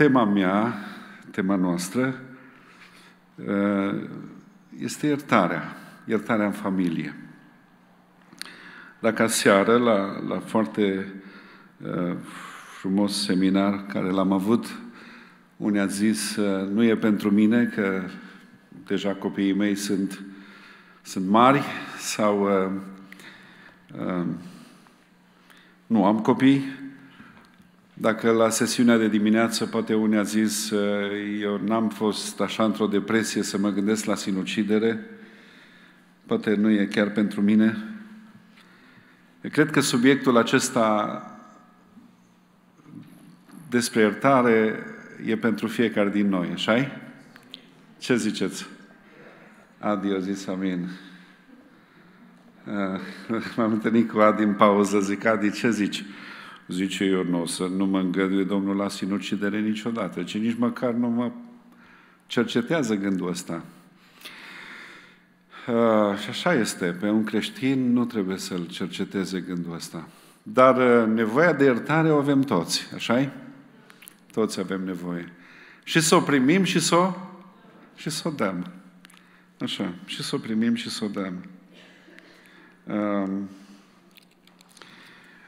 tema mea, tema noastră, eh, este iertarea, iertarea în familie. Dacă seară, la, la foarte eh, frumos seminar care l-am avut, unii a zis, eh, nu e pentru mine că deja copiii mei sunt, sunt mari sau uh, uh, nu am copii, dacă la sesiunea de dimineață poate unii a zis eh, eu n-am fost așa într-o depresie să mă gândesc la sinucidere, poate nu e chiar pentru mine. Cred că subiectul acesta despre iertare e pentru fiecare din noi, așa Ce ziceți? Adi, eu zis amin. Eh, m-am întâlnit cu Adi în pauză, zic, Adi, ce zici? Zice, eu nu să nu mă îngăduie Domnul la sinucidere niciodată, ci nici măcar nu mă cercetează gândul ăsta. Uh, și așa este, pe un creștin nu trebuie să-l cerceteze gândul ăsta. Dar uh, nevoia de iertare o avem toți, așa -i? Toți avem nevoie. Și să o primim și să o, și să o dăm. Așa, și să o primim și să o dăm. uh,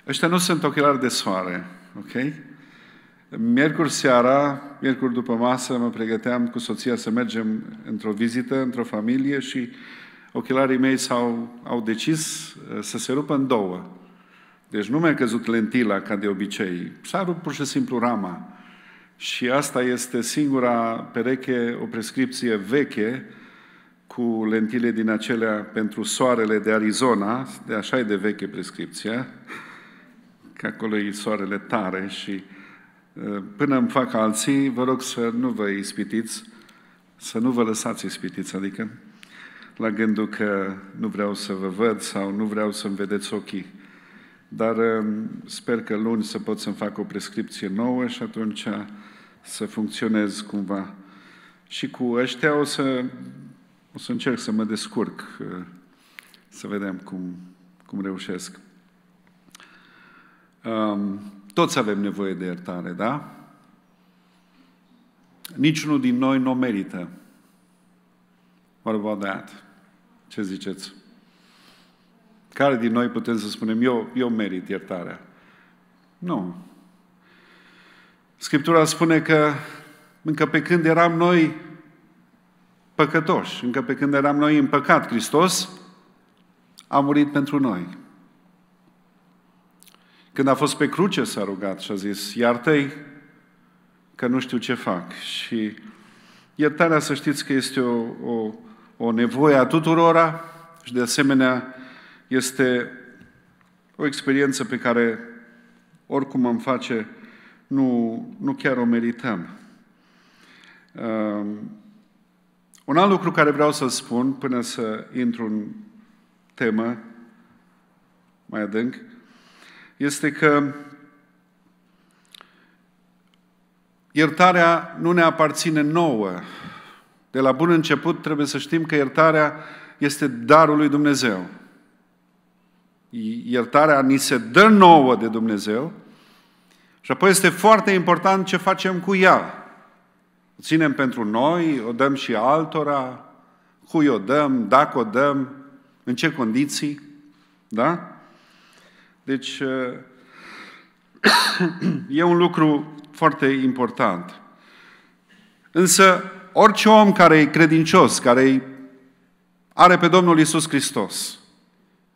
Ăștia nu sunt ochelari de soare, ok? Miercuri seara, miercuri după masă, mă pregăteam cu soția să mergem într-o vizită, într-o familie și ochelarii mei s-au, au decis uh, să se rupă în două. Deci nu mi-a căzut lentila ca de obicei, s-a rupt pur și simplu rama. Și asta este singura pereche, o prescripție veche cu lentile din acelea pentru soarele de Arizona, de așa e de veche prescripția, că acolo e soarele tare și până îmi fac alții, vă rog să nu vă ispitiți, să nu vă lăsați ispitiți, adică la gândul că nu vreau să vă văd sau nu vreau să-mi vedeți ochii. Dar sper că luni să pot să-mi fac o prescripție nouă și atunci să funcționez cumva. Și cu ăștia o să, o să încerc să mă descurc, să vedem cum, cum reușesc. Um, toți avem nevoie de iertare, da? Niciunul din noi nu merită. What about that? Ce ziceți? Care din noi putem să spunem, eu, eu merit iertarea? Nu. Scriptura spune că încă pe când eram noi păcătoși, încă pe când eram noi în păcat, Hristos a murit pentru noi. Când a fost pe cruce s-a rugat și a zis, iartă-i că nu știu ce fac. Și iertarea să știți că este o, o, o nevoie a tuturora și de asemenea este o experiență pe care oricum am face, nu, nu chiar o merităm. Uh, un alt lucru care vreau să spun până să intru în temă mai adânc, uh, este că iertarea nu ne aparține nouă. De la bun început trebuie să știm că iertarea este darul lui Dumnezeu. Iertarea ni se dă nouă de Dumnezeu și apoi este foarte important ce facem cu ea. O ținem pentru noi, o dăm și altora, cui o dăm, dacă o dăm, în ce condiții, da? Deci, eh, e un lucru foarte important. Însă, orice om care e credincios, care are pe Domnul Isus Hristos,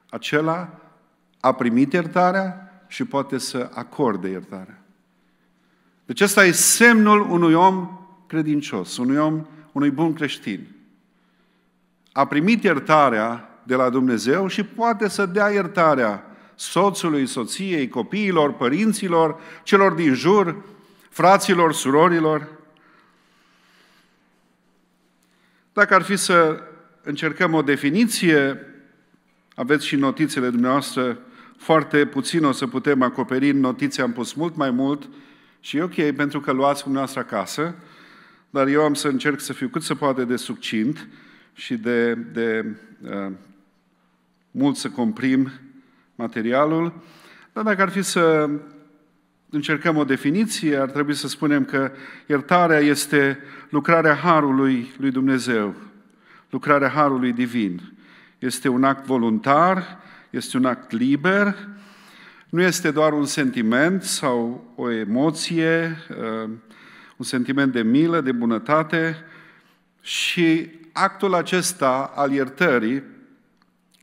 acela a primit iertarea și poate să acorde iertarea. Deci ăsta e semnul unui om credincios, unui om, unui bun creștin. A primit iertarea de la Dumnezeu și poate să dea iertarea soțului, soției, copiilor, părinților, celor din jur, fraților, surorilor. Dacă ar fi să încercăm o definiție, aveți și notițele dumneavoastră, foarte puțin o să putem acoperi în notițe, am pus mult mai mult și e ok pentru că luați cu dumneavoastră acasă, dar eu am să încerc să fiu cât se poate de succint și de, de uh, mult să comprim materialul, dar dacă ar fi să încercăm o definiție, ar trebui să spunem că iertarea este lucrarea harului lui Dumnezeu, lucrarea harului divin. Este un act voluntar, este un act liber, nu este doar un sentiment sau o emoție, uh, un sentiment de milă, de bunătate și actul acesta al iertării,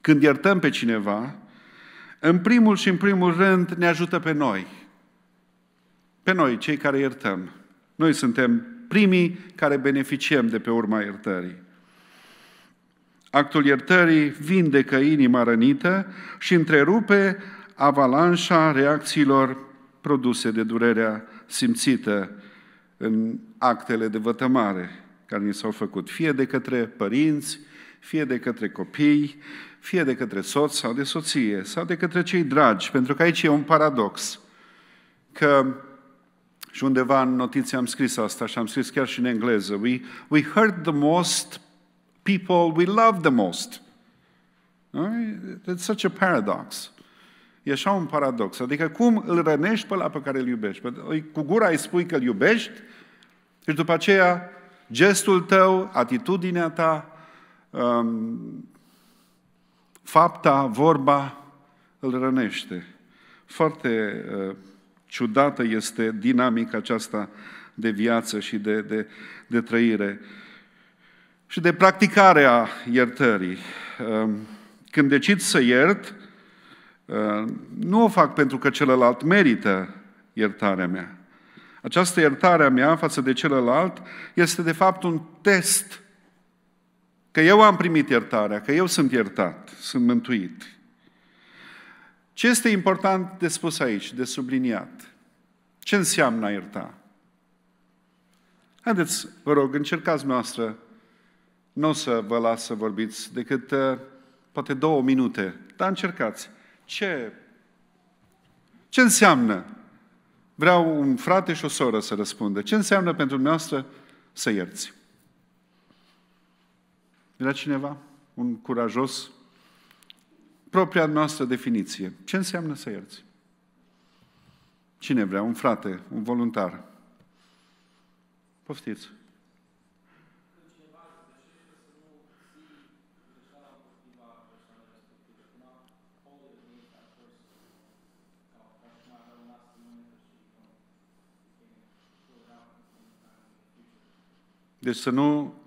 când iertăm pe cineva, în primul și în primul rând ne ajută pe noi. Pe noi, cei care iertăm. Noi suntem primii care beneficiem de pe urma iertării. Actul iertării vindecă inima rănită și întrerupe avalanșa reacțiilor produse de durerea simțită în actele de vătămare care ni s-au făcut, fie de către părinți, fie de către copii, fie de către soț sau de soție, sau de către cei dragi, pentru că aici e un paradox. Că, și undeva în notițe am scris asta și am scris chiar și în engleză, we, we hurt the most people we love the most. It's such a paradox. E așa un paradox. Adică cum îl rănești pe la pe care îl iubești? Cu gura îi spui că îl iubești și după aceea gestul tău, atitudinea ta, um, Fapta, vorba îl rănește. Foarte uh, ciudată este dinamica aceasta de viață și de, de, de trăire și de practicarea iertării. Uh, când decid să iert, uh, nu o fac pentru că celălalt merită iertarea mea. Această iertare a mea față de celălalt este de fapt un test Că eu am primit iertarea, că eu sunt iertat, sunt mântuit. Ce este important de spus aici, de subliniat? Ce înseamnă a ierta? Haideți, vă rog, încercați noastră, nu o să vă las să vorbiți decât uh, poate două minute, dar încercați. Ce, ce înseamnă? Vreau un frate și o soră să răspundă. Ce înseamnă pentru noastră să ierți? Era cineva, un curajos, propria noastră definiție. Ce înseamnă să ierți? Cine vrea? Un frate, un voluntar. Poftiți. Deci să nu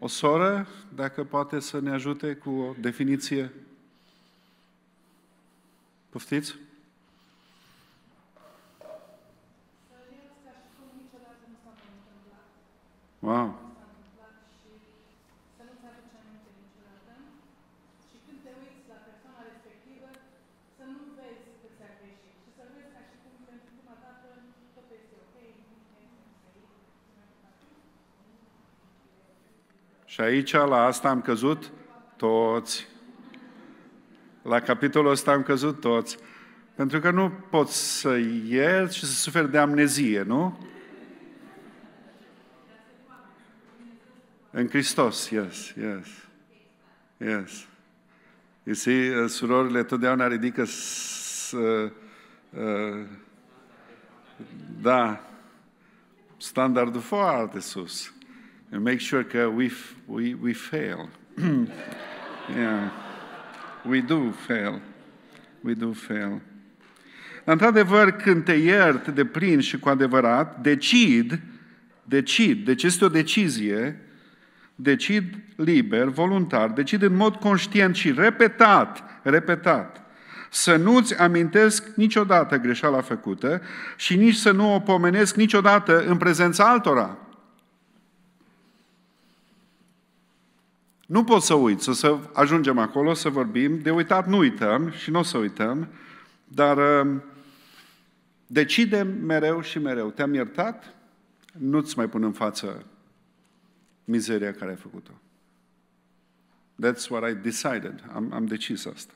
O soră, dacă poate să ne ajute cu o definiție. Poftiți? Wow. Și aici la asta am căzut toți. La capitolul ăsta am căzut toți. Pentru că nu poți să ierți și să suferi de amnezie, nu? În Hristos, yes, yes, yes. You see, uh, surorile totdeauna ridică să, uh, uh, da, standardul foarte sus and make sure că we, we, we fail. yeah. We do fail. We do fail. Într-adevăr, când te iert de plin și cu adevărat, decid, decid, deci este o decizie, decid liber, voluntar, decid în mod conștient și repetat, repetat, să nu-ți amintesc niciodată greșeala făcută și nici să nu o pomenesc niciodată în prezența altora. Nu pot să uit, să, să ajungem acolo, să vorbim. De uitat nu uităm și nu o să uităm, dar um, decidem mereu și mereu. Te-am iertat? Nu-ți mai pun în față mizeria care ai făcut-o. That's what I decided. Am, am decis asta.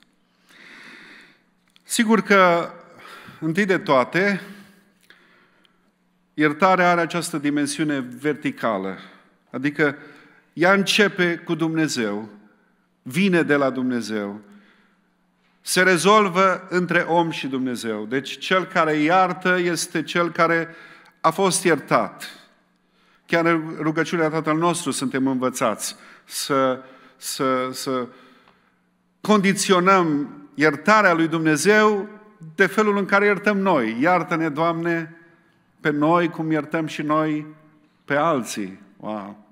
Sigur că, întâi de toate, iertarea are această dimensiune verticală. Adică, ea începe cu Dumnezeu, vine de la Dumnezeu, se rezolvă între om și Dumnezeu. Deci cel care iartă este cel care a fost iertat. Chiar în rugăciunea Tatăl nostru suntem învățați să, să, să condiționăm iertarea lui Dumnezeu de felul în care iertăm noi. Iartă-ne, Doamne, pe noi cum iertăm și noi pe alții. Wow!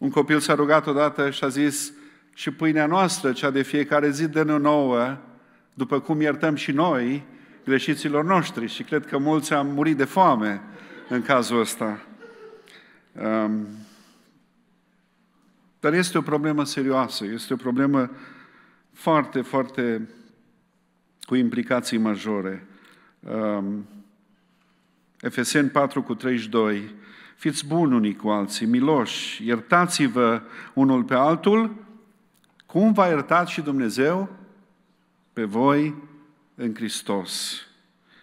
Un copil s-a rugat odată și a zis, și pâinea noastră, cea de fiecare zi, dă-ne nouă, după cum iertăm și noi greșiților noștri. Și cred că mulți am murit de foame în cazul ăsta. Um, dar este o problemă serioasă, este o problemă foarte, foarte cu implicații majore. Um, Efeseni 4 cu 32 fiți buni unii cu alții, miloși, iertați-vă unul pe altul, cum v-a iertat și Dumnezeu pe voi în Hristos.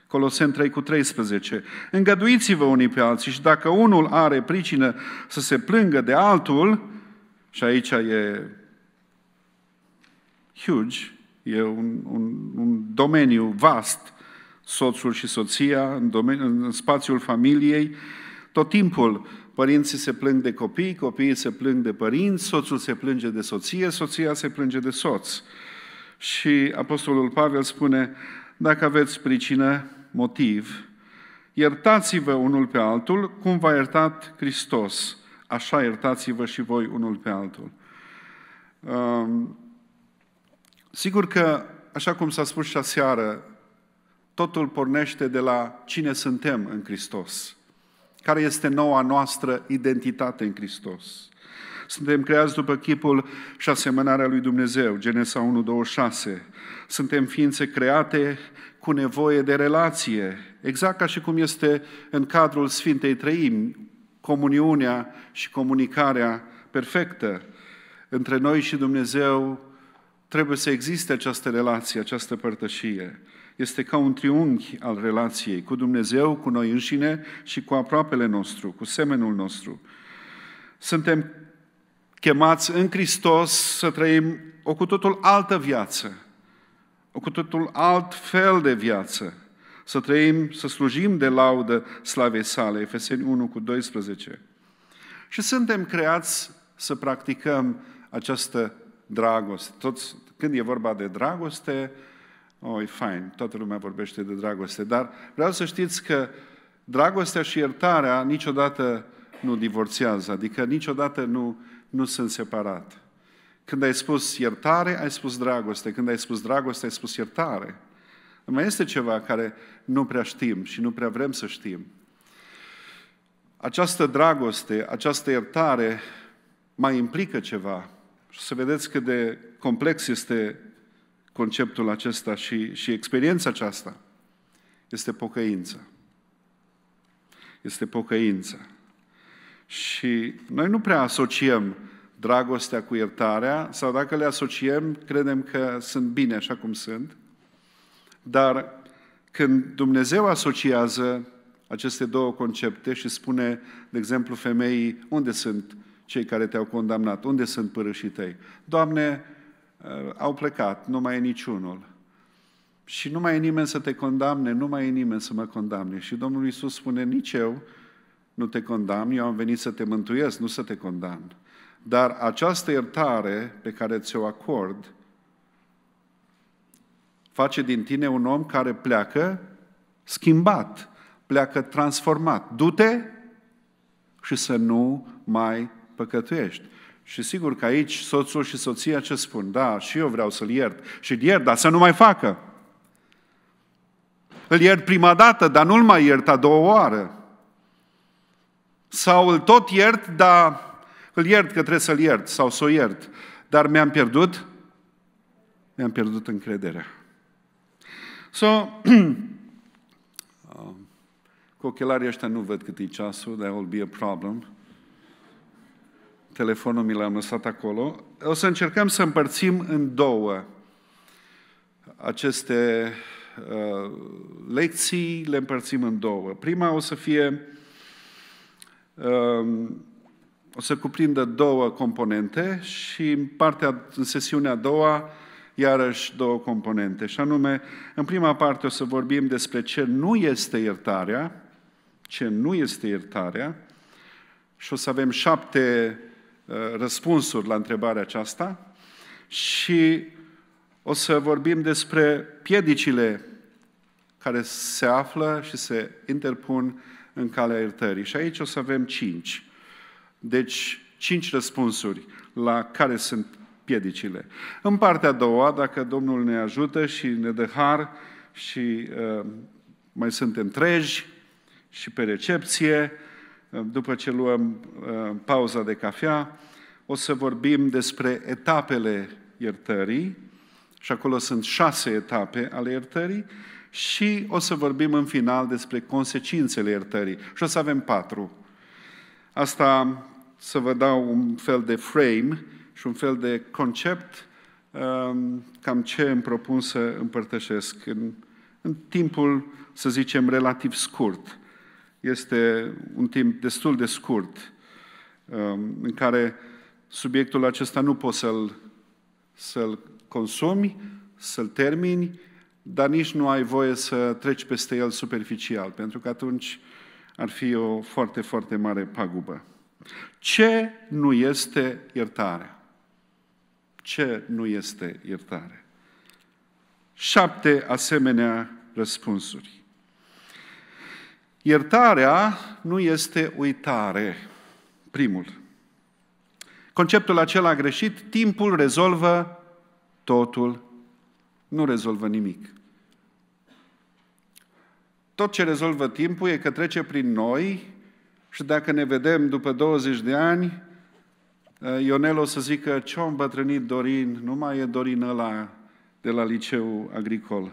Coloseni 3 cu 13. Îngăduiți-vă unii pe alții și dacă unul are pricină să se plângă de altul, și aici e huge, e un, un, un domeniu vast, soțul și soția, în, domeni, în spațiul familiei, uh, tot timpul părinții se plâng de copii, copiii se plâng de părinți, soțul se plânge de soție, soția se plânge de soț. Și Apostolul Pavel spune, dacă aveți pricină, motiv, iertați-vă unul pe altul cum v-a iertat Hristos. Așa iertați-vă și voi unul pe altul. Um, sigur că, așa cum s-a spus și aseară, totul pornește de la cine suntem în Hristos. Care este noua noastră identitate în Hristos? Suntem creați după chipul și asemănarea lui Dumnezeu, Genesa 1, 26. Suntem ființe create cu nevoie de relație, exact ca și cum este în cadrul Sfintei Trăimi, comuniunea și comunicarea perfectă. Între noi și Dumnezeu trebuie să existe această relație, această părtășie este ca un triunghi al relației cu Dumnezeu, cu noi înșine și cu aproapele nostru, cu semenul nostru. Suntem chemați în Hristos să trăim o cu totul altă viață, o cu totul alt fel de viață, să trăim, să slujim de laudă slavei sale, Efeseni 1 cu 12. Și suntem creați să practicăm această dragoste. Toți, când e vorba de dragoste, Oh, e fain, toată lumea vorbește de dragoste, dar vreau să știți că dragostea și iertarea niciodată nu divorțează, adică niciodată nu, nu sunt separat. Când ai spus iertare, ai spus dragoste. Când ai spus dragoste, ai spus iertare. Mai este ceva care nu prea știm și nu prea vrem să știm. Această dragoste, această iertare mai implică ceva. Și să vedeți cât de complex este conceptul acesta și, și experiența aceasta este pocăința. Este pocăința. Și noi nu prea asociem dragostea cu iertarea, sau dacă le asociem, credem că sunt bine așa cum sunt. Dar când Dumnezeu asociază aceste două concepte și spune, de exemplu, femeii, unde sunt cei care te-au condamnat? Unde sunt părâșii tăi? Doamne, Eh, au plecat, nu mai e niciunul. Și nu mai e nimeni să te condamne, nu mai e nimeni să mă condamne. Și Domnul Iisus spune, nici eu nu te condamn, eu am venit să te mântuiesc, nu să te condamn. Dar această iertare pe care ți-o acord face din tine un om care pleacă schimbat, pleacă transformat. Du-te și să nu mai păcătuiești. Și sigur că aici soțul și soția ce spun? Da, și eu vreau să-l iert. Și-l iert, dar să nu mai facă. Îl iert prima dată, dar nu-l mai iert a doua oară. Sau îl tot iert, dar îl iert că trebuie să-l iert sau să o iert. Dar mi-am pierdut, mi-am pierdut încrederea. So, uh, cu ochelarii ăștia nu văd cât e ceasul, that will be a problem telefonul mi l-am lăsat acolo, o să încercăm să împărțim în două aceste uh, lecții, le împărțim în două. Prima o să fie, uh, o să cuprindă două componente și în partea, în sesiunea a doua, iarăși două componente. Și anume, în prima parte o să vorbim despre ce nu este iertarea, ce nu este iertarea, și o să avem șapte Uh, răspunsuri la întrebarea aceasta și o să vorbim despre piedicile care se află și se interpun în calea iertării. Și aici o să avem cinci. Deci, cinci răspunsuri la care sunt piedicile. În partea a doua, dacă Domnul ne ajută și ne dă har și uh, mai suntem treji și pe recepție, după ce luăm uh, pauza de cafea, o să vorbim despre etapele iertării și acolo sunt șase etape ale iertării și o să vorbim în final despre consecințele iertării și o să avem patru. Asta să vă dau un fel de frame și un fel de concept um, cam ce îmi propun să împărtășesc în, în timpul, să zicem, relativ scurt este un timp destul de scurt um, în care subiectul acesta nu poți să-l, să-l consumi, să-l termini, dar nici nu ai voie să treci peste el superficial, pentru că atunci ar fi o foarte, foarte mare pagubă. Ce nu este iertarea? Ce nu este iertare? Șapte asemenea răspunsuri. Iertarea nu este uitare. Primul. Conceptul acela greșit, timpul rezolvă totul, nu rezolvă nimic. Tot ce rezolvă timpul e că trece prin noi și dacă ne vedem după 20 de ani, eh, Ionel o să zică, ce o îmbătrânit Dorin, nu mai e Dorin ăla de la liceu agricol.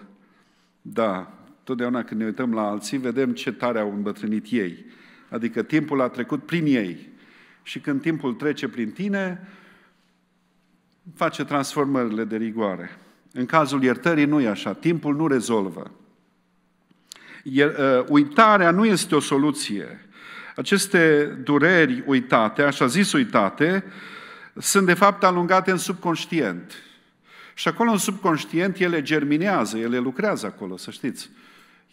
Da, Totdeauna când ne uităm la alții, vedem ce tare au îmbătrânit ei. Adică timpul a trecut prin ei. Și când timpul trece prin tine, face transformările de rigoare. În cazul iertării nu e așa. Timpul nu rezolvă. uh, uitarea nu este o soluție. Aceste dureri uitate, așa zis uitate, sunt de fapt alungate în subconștient. Și acolo în subconștient ele germinează, ele lucrează acolo, să știți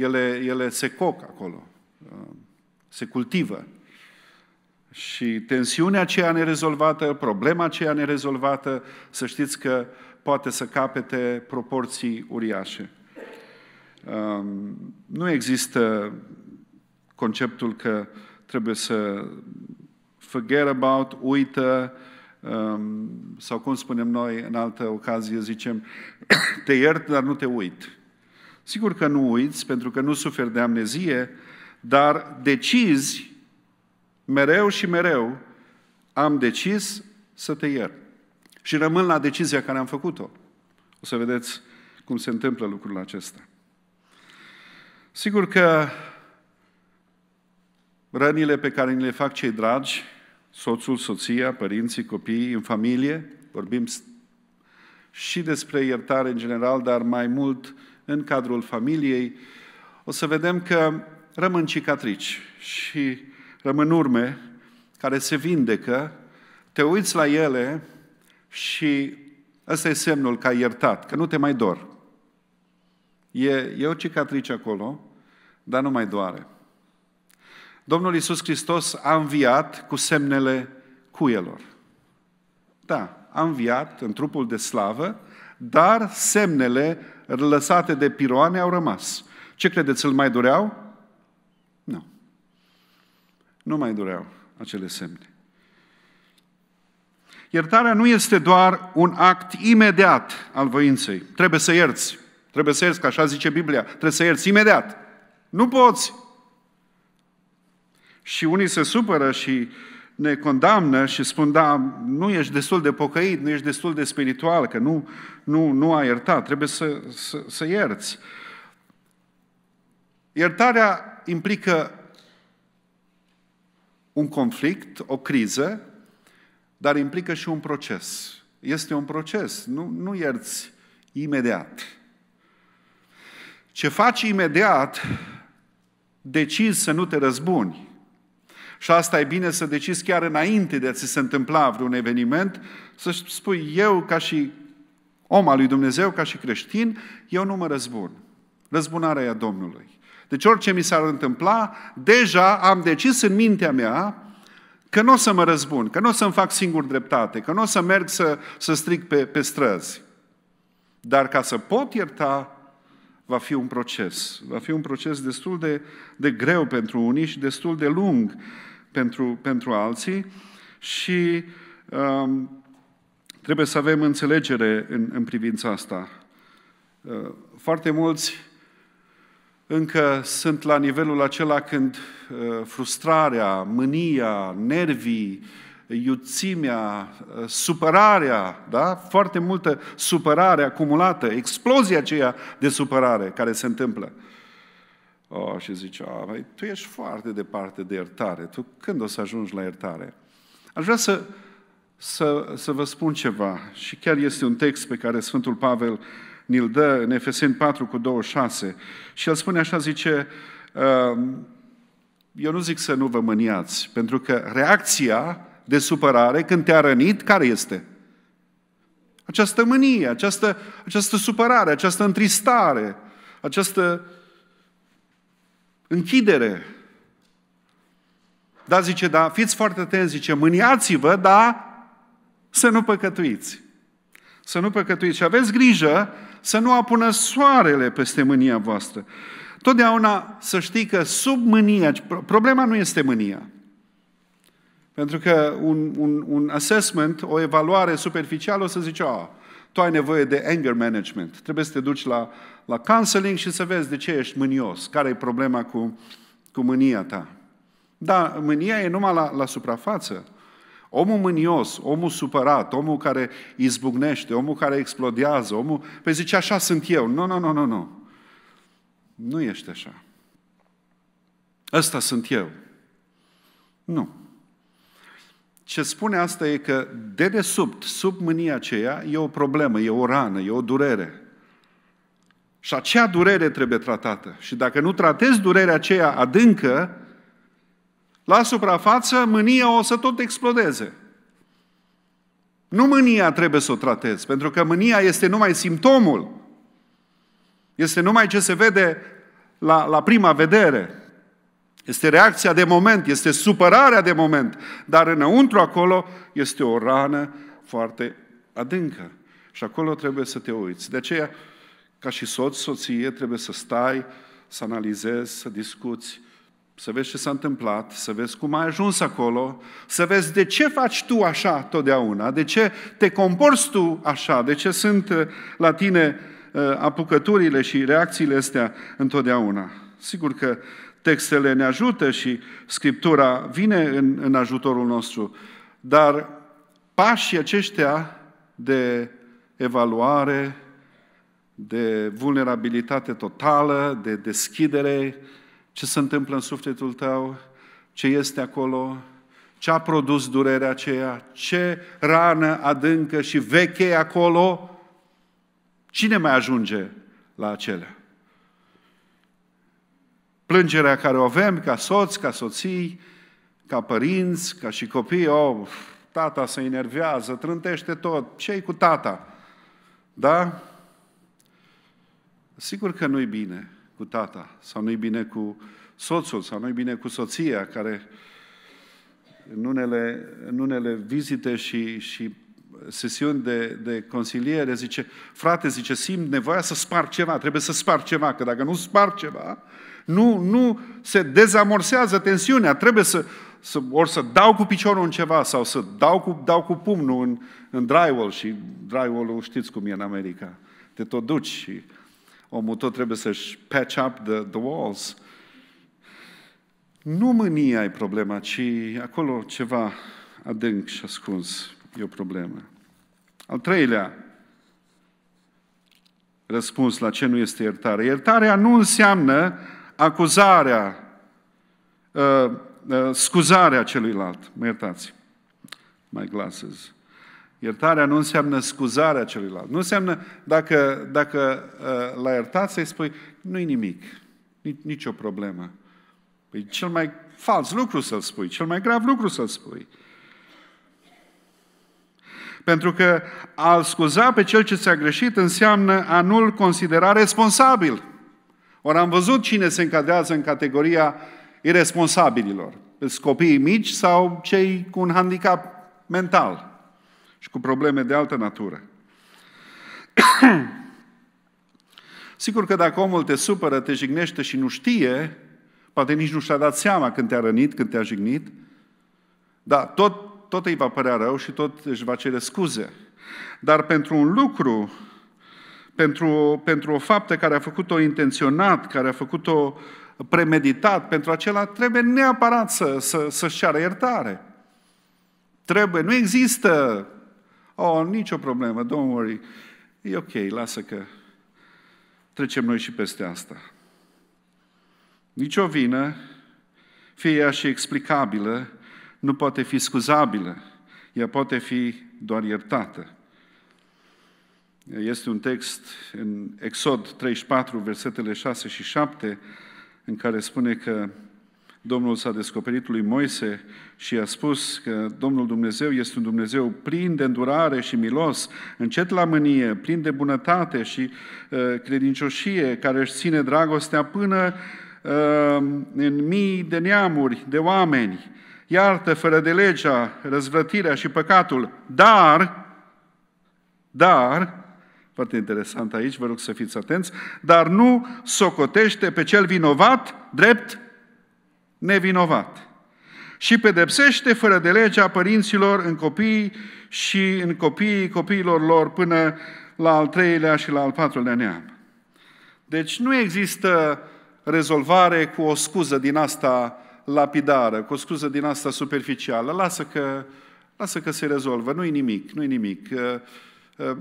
ele, ele se coc acolo, uh, se cultivă. Și tensiunea aceea nerezolvată, problema aceea nerezolvată, să știți că poate să capete proporții uriașe. Um, nu există conceptul că trebuie să forget about, uită, um, sau cum spunem noi în altă ocazie, zicem, te iert, dar nu te uit. Sigur că nu uiți, pentru că nu suferi de amnezie, dar decizi mereu și mereu, am decis să te iert. Și rămân la decizia care am făcut-o. O să vedeți cum se întâmplă lucrul acesta. Sigur că rănile pe care ni le fac cei dragi, soțul, soția, părinții, copiii, în familie, vorbim și despre iertare în general, dar mai mult uh, în cadrul familiei, o să vedem că rămân cicatrici și rămân urme care se vindecă, te uiți la ele și ăsta e semnul că ai iertat, că nu te mai dor. E, e o cicatrice acolo, dar nu mai doare. Domnul Iisus Hristos a înviat cu semnele cuielor. Da, a înviat în trupul de slavă, dar semnele lăsate de piroane au rămas. Ce credeți, îl mai dureau? Nu. Nu mai dureau acele semne. Iertarea nu este doar un act imediat al voinței. Trebuie să ierți. Trebuie să ierți, că așa zice Biblia. Trebuie să ierți imediat. Nu poți. Și unii se supără și ne condamnă și spun, da, nu ești destul de pocăit, nu ești destul de spiritual, că nu, nu, nu ai iertat, trebuie să, să, să ierți. Iertarea implică un conflict, o criză, dar implică și un proces. Este un proces, nu, nu ierți imediat. Ce faci imediat, decizi să nu te răzbuni. Și asta e bine să decizi chiar înainte de a ți se întâmpla vreun eveniment, să spui eu ca și om al lui Dumnezeu, ca și creștin, eu nu mă răzbun. Răzbunarea e a Domnului. Deci orice mi s-ar întâmpla, deja am decis în mintea mea că nu o să mă răzbun, că nu o să-mi fac singur dreptate, că nu o să merg să, să stric pe, pe străzi. Dar ca să pot ierta, va fi un proces. Va fi un proces destul de, de greu pentru unii și destul de lung pentru, pentru alții și um, trebuie să avem înțelegere în, în privința asta. Uh, foarte mulți încă sunt la nivelul acela când uh, frustrarea, mânia, nervii, iuțimea, uh, supărarea, da? foarte multă supărare acumulată, explozia aceea de supărare care se întâmplă. Uh, Oh, și zice, oh, ah, mai, tu ești foarte departe de iertare, tu când o să ajungi la iertare? Aș vrea să, să, să vă spun ceva și chiar este un text pe care Sfântul Pavel ni-l dă în Efeseni 4 cu 26 și el spune așa, zice, ehm, eu nu zic să nu vă mâniați, pentru că reacția de supărare când te-a rănit, care este? Această mânie, această, această supărare, această întristare, această închidere. Da, zice, da, fiți foarte atenți, zice, mâniați-vă, da, să nu păcătuiți. Să nu păcătuiți. Și aveți grijă să nu apună soarele peste mânia voastră. Totdeauna să știi că sub mânia, problema nu este mânia. Pentru că un, un, un assessment, o evaluare superficială o să zice, oh, tu ai nevoie de anger management. Trebuie să te duci la, la counseling și să vezi de ce ești mânios, care e problema cu, cu mânia ta. Dar mânia e numai la, la suprafață. Omul mânios, omul supărat, omul care izbucnește, omul care explodează, omul... păi zice, așa sunt eu. Nu, nu, nu, nu, nu. Nu ești așa. Ăsta sunt eu. Nu. Ce spune asta e că dedesubt, sub mânia aceea, e o problemă, e o rană, e o durere. Și acea durere trebuie tratată. Și dacă nu tratezi durerea aceea adâncă, la suprafață, mânia o să tot explodeze. Nu mânia trebuie să o tratezi, pentru că mânia este numai simptomul. Este numai ce se vede la, la prima vedere. Este reacția de moment, este supărarea de moment, dar înăuntru acolo este o rană foarte adâncă. Și acolo trebuie să te uiți. De aceea, ca și soț, soție, trebuie să stai, să analizezi, să discuți, să vezi ce s-a întâmplat, să vezi cum ai ajuns acolo, să vezi de ce faci tu așa totdeauna, de ce te comporți tu așa, de ce sunt uh, la tine uh, apucăturile și reacțiile astea întotdeauna. Sigur că textele ne ajută și Scriptura vine în, în ajutorul nostru, dar pașii aceștia de evaluare, de vulnerabilitate totală, de deschidere, ce se întâmplă în sufletul tău, ce este acolo, ce a produs durerea aceea, ce rană adâncă și veche e acolo, cine mai ajunge la acelea? Plângerea care o avem ca soți, ca soții, ca părinți, ca și copii, oh, tata se enervează, trântește tot, ce cu tata? Da? Sigur că nu-i bine cu tata, sau nu-i bine cu soțul, sau nu-i bine cu soția, care în unele, în unele vizite și, și sesiuni de, de consiliere zice, frate, zice, simt nevoia să sparg ceva, trebuie să sparg ceva, că dacă nu sparg ceva, nu, nu se dezamorsează tensiunea. Trebuie să, să, ori să dau cu piciorul în ceva sau să dau cu, dau cu pumnul în, în drywall și drywall-ul știți cum e în America. Te tot duci și omul tot trebuie să-și patch up the, the walls. Nu mânia e problema, ci acolo ceva adânc și ascuns e o problemă. Al treilea răspuns la ce nu este iertare. Iertarea nu înseamnă acuzarea, uh, uh, scuzarea celuilalt. Mă iertați. My glasses. Iertarea nu înseamnă scuzarea celuilalt. Nu înseamnă, dacă, dacă uh, l-ai iertat, să-i spui, nu-i nimic, nici, nicio problemă. Păi cel mai fals lucru să-l spui, cel mai grav lucru să-l spui. Pentru că a scuza pe cel ce s-a greșit înseamnă a nu-l considera responsabil. Ori am văzut cine se încadrează în categoria irresponsabililor. Sunt copiii mici sau cei cu un handicap mental și cu probleme de altă natură. Sigur că dacă omul te supără, te jignește și nu știe, poate nici nu și-a dat seama când te-a rănit, când te-a jignit, dar tot, tot îi va părea rău și tot își va cere scuze. Dar pentru un lucru pentru, pentru o faptă care a făcut-o intenționat, care a făcut-o premeditat, pentru acela trebuie neapărat să, să, să-și ceară iertare. Trebuie, nu există, oh, nicio problemă, don't worry, e ok, lasă că trecem noi și peste asta. nicio vină, fie ea și explicabilă, nu poate fi scuzabilă. Ea poate fi doar iertată. Este un text în Exod 34, versetele 6 și 7, în care spune că Domnul s-a descoperit lui Moise și a spus că Domnul Dumnezeu este un Dumnezeu plin de îndurare și milos, încet la mânie, plin de bunătate și uh, credincioșie, care își ține dragostea până uh, în mii de neamuri, de oameni, iartă fără de legea, răzvrătirea și păcatul, dar, dar, foarte interesant aici, vă rog să fiți atenți. Dar nu socotește pe cel vinovat drept nevinovat. Și pedepsește fără de legea părinților în copii și în copiii copiilor lor până la al treilea și la al patrulea neam. Deci nu există rezolvare cu o scuză din asta lapidară, cu o scuză din asta superficială. Lasă că, lasă că se rezolvă, nu-i nimic, nu-i nimic. Uh, uh,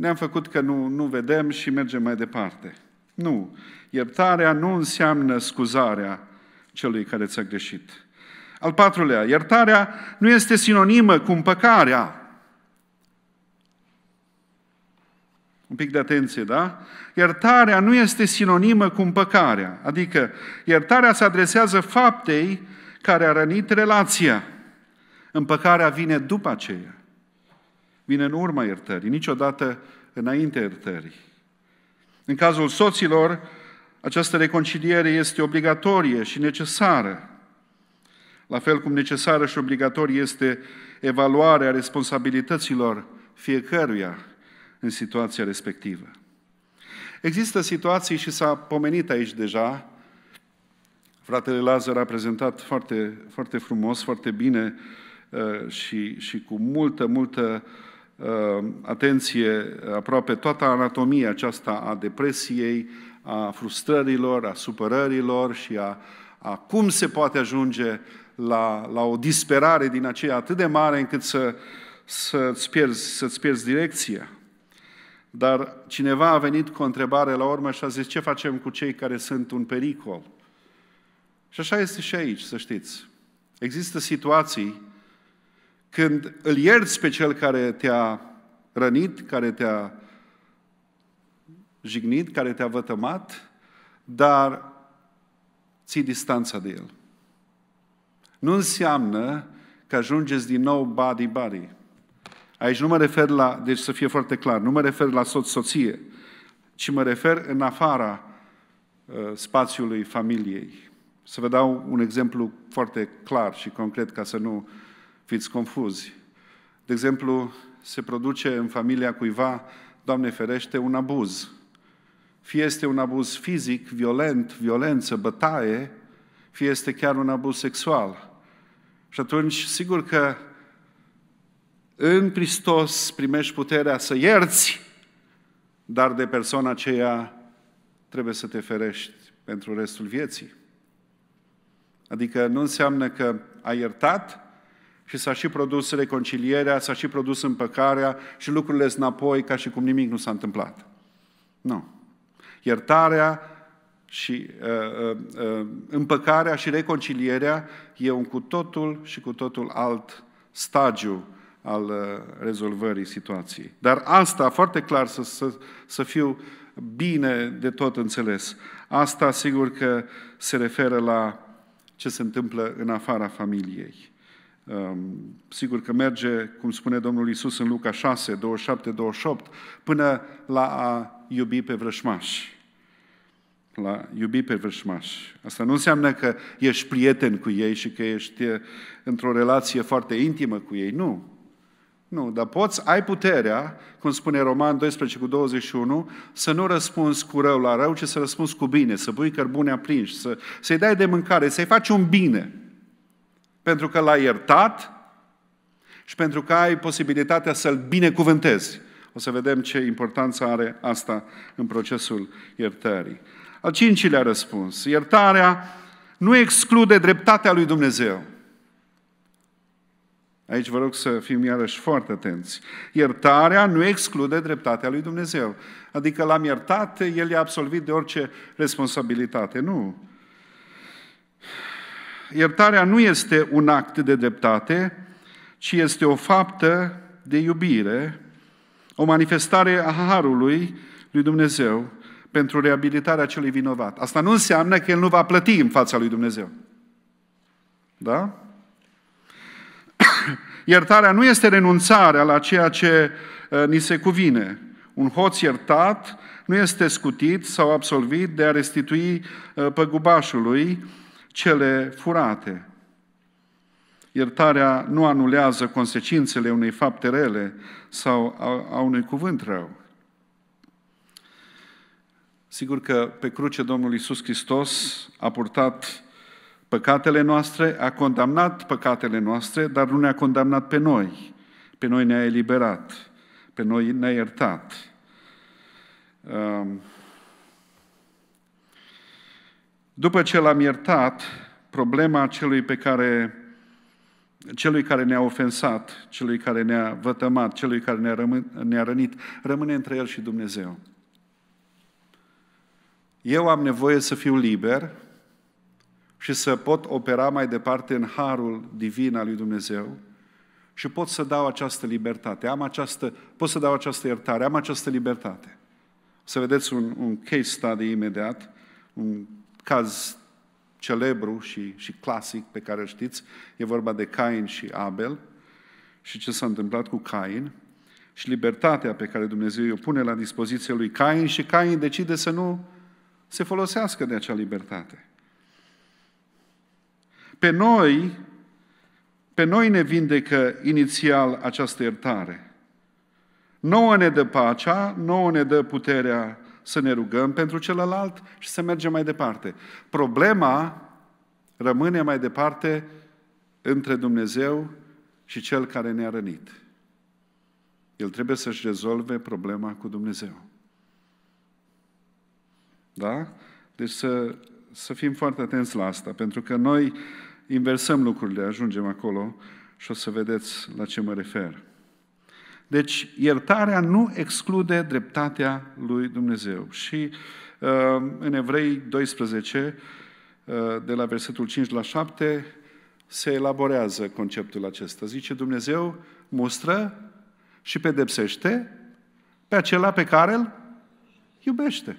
ne-am făcut că nu, nu vedem și mergem mai departe. Nu. Iertarea nu înseamnă scuzarea celui care ți-a greșit. Al patrulea, iertarea nu este sinonimă cu împăcarea. Un pic de atenție, da? Iertarea nu este sinonimă cu împăcarea. Adică, iertarea se adresează faptei care a rănit relația. Împăcarea vine după aceea vine în urma iertării, niciodată înainte iertării. În cazul soților, această reconciliere este obligatorie și necesară. La fel cum necesară și obligatorie este evaluarea responsabilităților fiecăruia în situația respectivă. Există situații și s-a pomenit aici deja, fratele Lazar a prezentat foarte, foarte frumos, foarte bine uh, și, și cu multă, multă uh, Uh, atenție uh, aproape toată anatomia aceasta a depresiei, a frustrărilor, a supărărilor și a, a cum se poate ajunge la, la o disperare din aceea atât de mare încât să, să-ți, pierzi, să-ți pierzi direcția. Dar cineva a venit cu o întrebare la urmă și a zis, ce facem cu cei care sunt un pericol? Și așa este și aici, să știți. Există situații când îl ierți pe cel care te-a rănit, care te-a jignit, care te-a vătămat, dar ții distanța de el. Nu înseamnă că ajungeți din nou body-body. Aici nu mă refer la, deci să fie foarte clar, nu mă refer la soț-soție, ci mă refer în afara uh, spațiului familiei. Să vă dau un exemplu foarte clar și concret ca să nu fiți confuzi. De exemplu, se produce în familia cuiva, Doamne ferește, un abuz. Fie este un abuz fizic, violent, violență, bătaie, fie este chiar un abuz sexual. Și atunci, sigur că în Hristos primești puterea să ierți, dar de persoana aceea trebuie să te ferești pentru restul vieții. Adică nu înseamnă că ai iertat și s-a și produs reconcilierea, s-a și produs împăcarea și lucrurile sunt înapoi ca și cum nimic nu s-a întâmplat. Nu. Iertarea și uh, uh, uh, împăcarea și reconcilierea e un cu totul și cu totul alt stagiu al uh, rezolvării situației. Dar asta, foarte clar, să, să, să fiu bine de tot înțeles, asta sigur că se referă la ce se întâmplă în afara familiei. Ehm, sigur că merge, cum spune Domnul Isus în Luca 6, 27-28, până la a iubi pe vrășmași. La iubi pe vrășmași. Asta nu înseamnă că ești prieten cu ei și că ești eh, într-o relație foarte intimă cu ei. Nu. Nu, dar poți, ai puterea, cum spune Roman 12 cu 21, să nu răspunzi cu rău la rău, ci să răspunzi cu bine, să pui cărbune aprinși, să, să-i dai de mâncare, să-i faci un bine pentru că l-ai iertat și pentru că ai posibilitatea să-l binecuvântezi. O să vedem ce importanță are asta în procesul iertării. Al cincilea răspuns. Iertarea nu exclude dreptatea lui Dumnezeu. Aici vă rog să fim iarăși foarte atenți. Iertarea nu exclude dreptatea lui Dumnezeu. Adică l-am iertat, el e absolvit de orice responsabilitate. Nu. Iertarea nu este un act de dreptate, ci este o faptă de iubire, o manifestare a harului lui Dumnezeu pentru reabilitarea celui vinovat. Asta nu înseamnă că el nu va plăti în fața lui Dumnezeu. Da? Iertarea nu este renunțarea la ceea ce ă, ni se cuvine. Un hoț iertat nu este scutit sau absolvit de a restitui uh, păgubașului cele furate. Iertarea nu anulează consecințele unei fapte rele sau a unui cuvânt rău. Sigur că pe cruce Domnul Iisus Hristos a purtat păcatele noastre, a condamnat păcatele noastre, dar nu ne-a condamnat pe noi. Pe noi ne-a eliberat, pe noi ne-a iertat. După ce l-am iertat, problema celui pe care celui care ne-a ofensat, celui care ne-a vătămat, celui care ne-a, răm- ne rănit, rămâne între el și Dumnezeu. Eu am nevoie să fiu liber și să pot opera mai departe în harul divin al lui Dumnezeu și pot să dau această libertate, am această, pot să dau această iertare, am această libertate. Să vedeți un, un case study imediat, un caz celebru și, și clasic pe care știți, e vorba de Cain și Abel și ce s-a întâmplat cu Cain și libertatea pe care Dumnezeu o pune la dispoziție lui Cain și Cain decide să nu se folosească de acea libertate. Pe noi, pe noi ne vindecă inițial această iertare. Nouă ne dă pacea, nouă ne dă puterea să ne rugăm pentru celălalt și să mergem mai departe. Problema rămâne mai departe între Dumnezeu și cel care ne-a rănit. El trebuie să-și rezolve problema cu Dumnezeu. Da? Deci să, să fim foarte atenți la asta, pentru că noi inversăm lucrurile, ajungem acolo și o să vedeți la ce mă refer. Deci iertarea nu exclude dreptatea lui Dumnezeu. Și uh, în Evrei 12, uh, de la versetul 5 la 7, se elaborează conceptul acesta. Zice Dumnezeu mustră și pedepsește pe acela pe care îl iubește.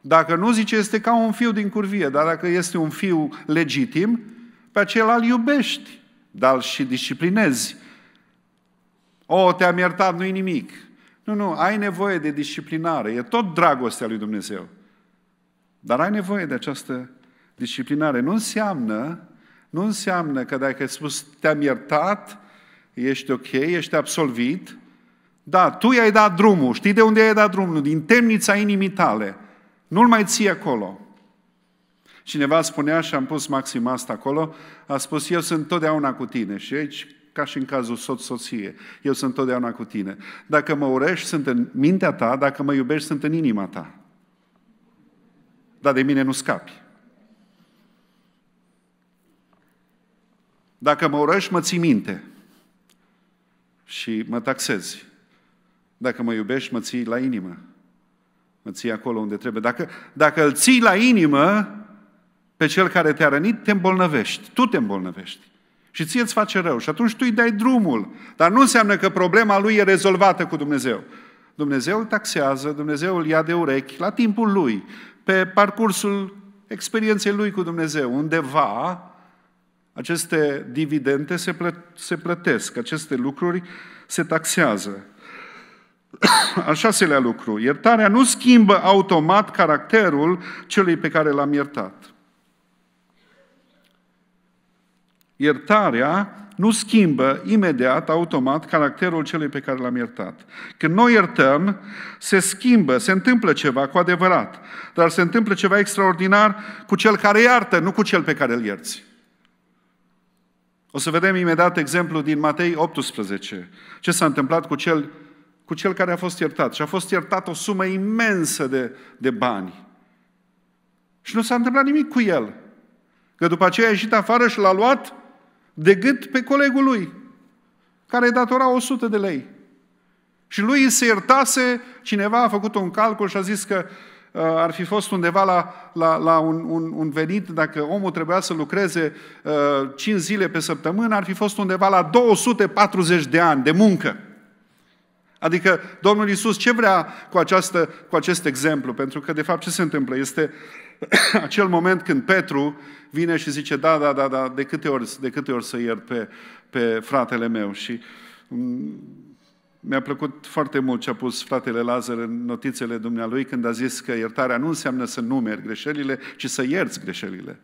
Dacă nu, zice, este ca un fiu din curvie, dar dacă este un fiu legitim, pe acela îl iubești, dar și disciplinezi o, te-am iertat, nu-i nimic. Nu, nu, ai nevoie de disciplinare. E tot dragostea lui Dumnezeu. Dar ai nevoie de această disciplinare. Nu înseamnă, nu înseamnă că dacă ai spus te-am iertat, ești ok, ești absolvit, da, tu i-ai dat drumul. Știi de unde i-ai dat drumul? Din temnița inimii tale. Nu-l mai ții acolo. Cineva spunea și am pus maxim asta acolo, a spus, eu sunt totdeauna cu tine. Și aici ca și în cazul soț-soție. Eu sunt totdeauna cu tine. Dacă mă urăști, sunt în mintea ta, dacă mă iubești, sunt în inima ta. Dar de mine nu scapi. Dacă mă urăști, mă ții minte și mă taxezi. Dacă mă iubești, mă ții la inimă. Mă ții acolo unde trebuie. Dacă, dacă îl ții la inimă pe cel care te-a rănit, te îmbolnăvești. Tu te îmbolnăvești. Și ție îți face rău. Și atunci tu îi dai drumul. Dar nu înseamnă că problema lui e rezolvată cu Dumnezeu. Dumnezeu îl taxează, Dumnezeu îl ia de urechi la timpul lui, pe parcursul experienței lui cu Dumnezeu. Undeva aceste dividende se, plă- se plătesc, aceste lucruri se taxează. Al șaselea lucru, iertarea nu schimbă automat caracterul celui pe care l-am iertat. Iertarea nu schimbă imediat, automat, caracterul celui pe care l-am iertat. Când noi iertăm, se schimbă, se întâmplă ceva cu adevărat, dar se întâmplă ceva extraordinar cu cel care iartă, nu cu cel pe care îl ierți. O să vedem imediat exemplu din Matei 18, ce s-a întâmplat cu cel, cu cel care a fost iertat. Și a fost iertat o sumă imensă de, de bani. Și nu s-a întâmplat nimic cu el. Că după aceea a ieșit afară și l-a luat de gât pe colegul lui, care datora 100 de lei. Și lui se iertase, cineva a făcut un calcul și a zis că uh, ar fi fost undeva la, la, la un, un, un venit, dacă omul trebuia să lucreze uh, 5 zile pe săptămână, ar fi fost undeva la 240 de ani de muncă. Adică Domnul Iisus ce vrea cu, această, cu acest exemplu? Pentru că, de fapt, ce se întâmplă? Este acel moment când Petru vine și zice, da, da, da, da, de câte ori, de câte ori să iert pe, pe fratele meu. Și mm, mi-a plăcut foarte mult ce a pus fratele Lazar în notițele dumnealui când a zis că iertarea nu înseamnă să numeri greșelile, ci să ierți greșelile.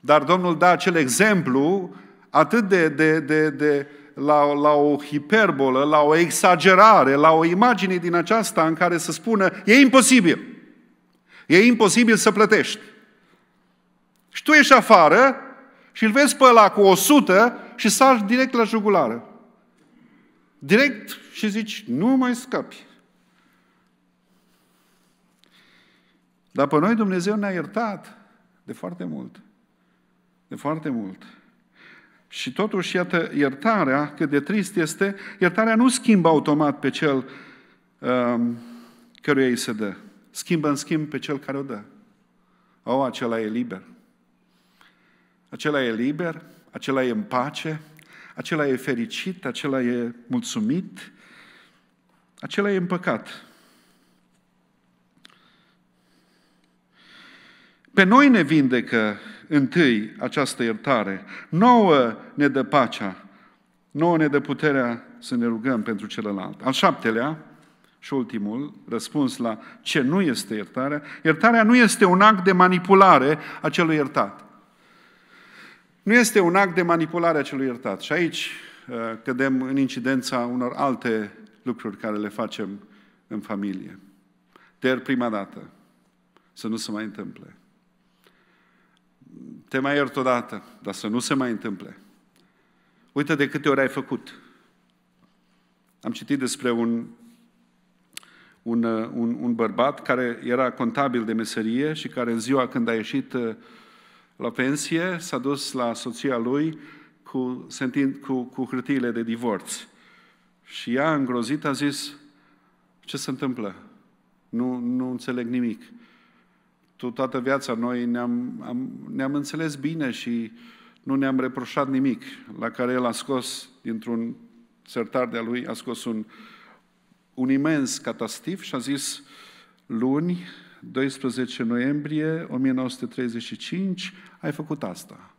Dar Domnul da acel exemplu atât de, de, de, de la, la o hiperbolă, la o exagerare, la o imagine din aceasta în care să spună, e imposibil. E imposibil să plătești. Și tu ești afară și îl vezi pe ăla cu 100 și sari direct la jugulară. Direct și zici, nu mai scapi. Dar pe noi Dumnezeu ne-a iertat de foarte mult. De foarte mult. Și totuși, iată, iertarea, cât de trist este, iertarea nu schimbă automat pe cel um, căruia îi se dă schimbă în schimb pe cel care o dă. O, oh, acela e liber. Acela e liber, acela e în pace, acela e fericit, acela e mulțumit, acela e împăcat. Pe noi ne vindecă întâi această iertare, nouă ne dă pacea, nouă ne dă puterea să ne rugăm pentru celălalt. Al șaptelea, și ultimul răspuns la ce nu este iertarea. Iertarea nu este un act de manipulare a celui iertat. Nu este un act de manipulare a celui iertat. Și aici uh, cădem în incidența unor alte lucruri care le facem în familie. Ter prima dată. Să nu se mai întâmple. Te mai iert odată, dar să nu se mai întâmple. Uite de câte ori ai făcut. Am citit despre un un, uh, un, un bărbat care era contabil de meserie și care în ziua când a ieșit uh, la pensie s-a dus la soția lui cu, sentind, cu, cu hârtiile de divorț. Și ea, îngrozit, a zis, ce se întâmplă? Nu, nu înțeleg nimic. Tu toată viața noi ne-am, am, ne-am înțeles bine și nu ne-am reproșat nimic. La care el a scos, dintr-un sertar de-a lui, a scos un, uh, un imens catastif și a zis luni, 12 noiembrie 1935, ai făcut asta.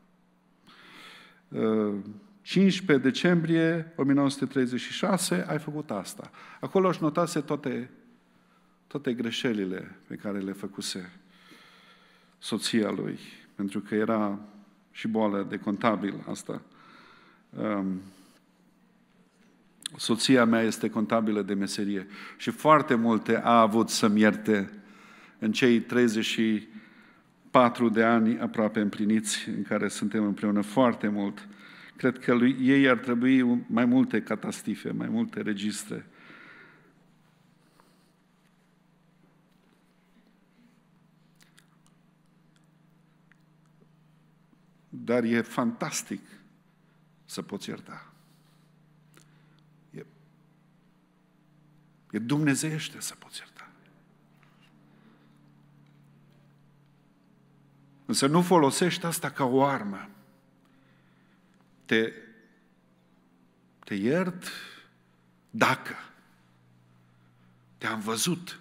15 uh, decembrie 1936, ai făcut asta. Acolo își notase toate, toate greșelile pe care le făcuse soția lui, pentru că era și boală de contabil asta. Um, Soția mea este contabilă de meserie și foarte multe a avut să-mi ierte în cei 34 de ani aproape împliniți în care suntem împreună foarte mult. Cred că lui ei ar trebui mai multe catastife, mai multe registre. Dar e fantastic să poți ierta. E dumnezeiește să poți ierta. Însă nu folosești asta ca o armă. Te, te iert dacă te-am văzut,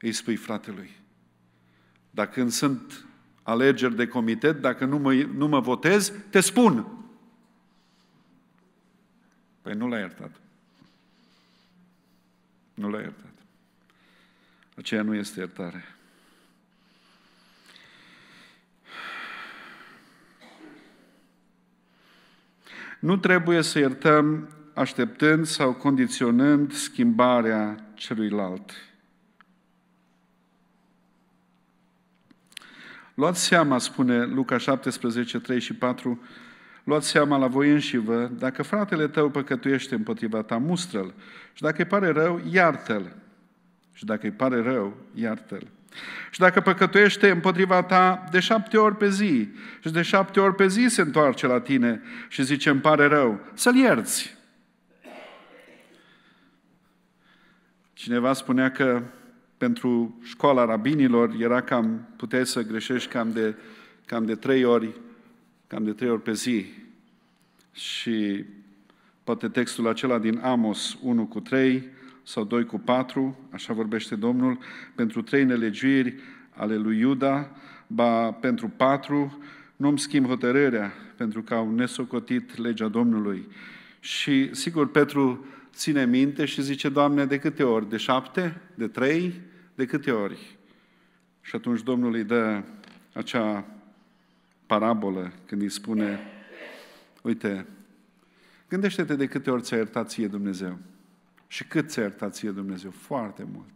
îi spui fratelui. Dacă când sunt alegeri de comitet, dacă nu mă, nu mă votez, te spun. Păi nu l-a iertat. Nu l-a iertat. Aceea nu este iertare. Nu trebuie să iertăm așteptând sau condiționând schimbarea celuilalt. Luați seama, spune Luca 17, 3 și 4, Luați seama la voi înși vă, dacă fratele tău păcătuiește împotriva ta, mustră-l. Și dacă îi pare rău, iartă-l. Și dacă îi pare rău, iartă-l. Și dacă păcătuiește împotriva ta de șapte ori pe zi, și de șapte ori pe zi se întoarce la tine și zice, îmi pare rău, să-l ierți. Cineva spunea că pentru școala rabinilor era cam, puteai să greșești cam de, cam de trei ori cam de trei ori pe zi. Și poate textul acela din Amos 1 cu 3 sau 2 cu 4, așa vorbește Domnul, pentru trei nelegiuiri ale lui Iuda, ba pentru patru, nu-mi schimb hotărârea, pentru că au nesocotit legea Domnului. Și sigur, Petru ține minte și zice, Doamne, de câte ori? De șapte? De trei? De câte ori? Și atunci Domnul îi dă acea parabolă când îi spune, uite, gândește-te de câte ori ți-a iertat ție Dumnezeu. Și cât ți-a iertat ție Dumnezeu? Foarte mult.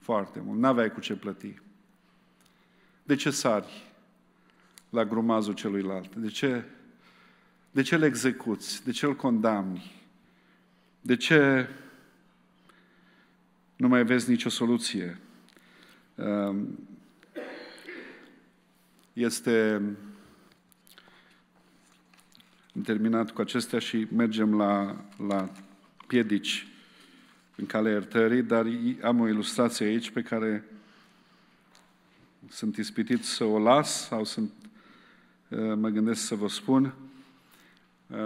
Foarte mult. N-aveai cu ce plăti. De ce sari la grumazul celuilalt? De ce, de ce îl execuți? De ce îl condamni? De ce nu mai vezi nicio soluție? Ehm, este am terminat cu acestea și mergem la, la piedici în calea iertării, dar am o ilustrație aici pe care sunt ispitit să o las sau sunt, uh, mă gândesc să vă spun. Uh,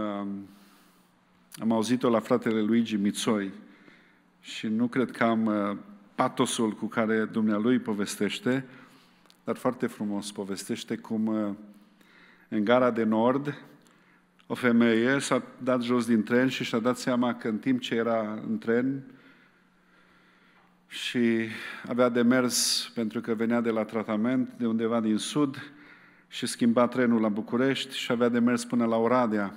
am auzit-o la fratele Luigi Mițoi și nu cred că am uh, patosul cu care dumnealui povestește, dar foarte frumos povestește cum uh, în gara de nord o femeie s-a dat jos din tren și și-a dat seama că în timp ce era în tren și avea de mers pentru că venea de la tratament de undeva din sud și schimba trenul la București și avea de mers până la Oradea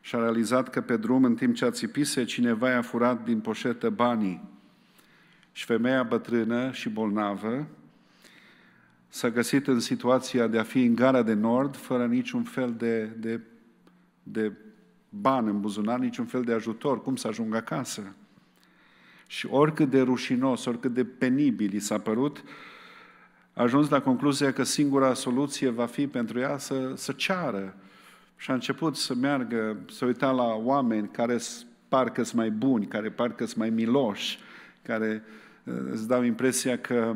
și a realizat că pe drum, în timp ce a țipise, cineva i-a furat din poșetă banii. Și femeia bătrână și bolnavă, s-a găsit în situația de a fi în gara de nord, fără niciun fel de, de, de bani în buzunar, niciun fel de ajutor, cum să ajungă acasă. Și oricât de rușinos, oricât de penibil i s-a părut, a ajuns la concluzia că singura soluție va fi pentru ea să, să ceară. Și a început să meargă, să uita la oameni care parcă sunt mai buni, care parcă sunt mai miloși, care uh, îți dau impresia că,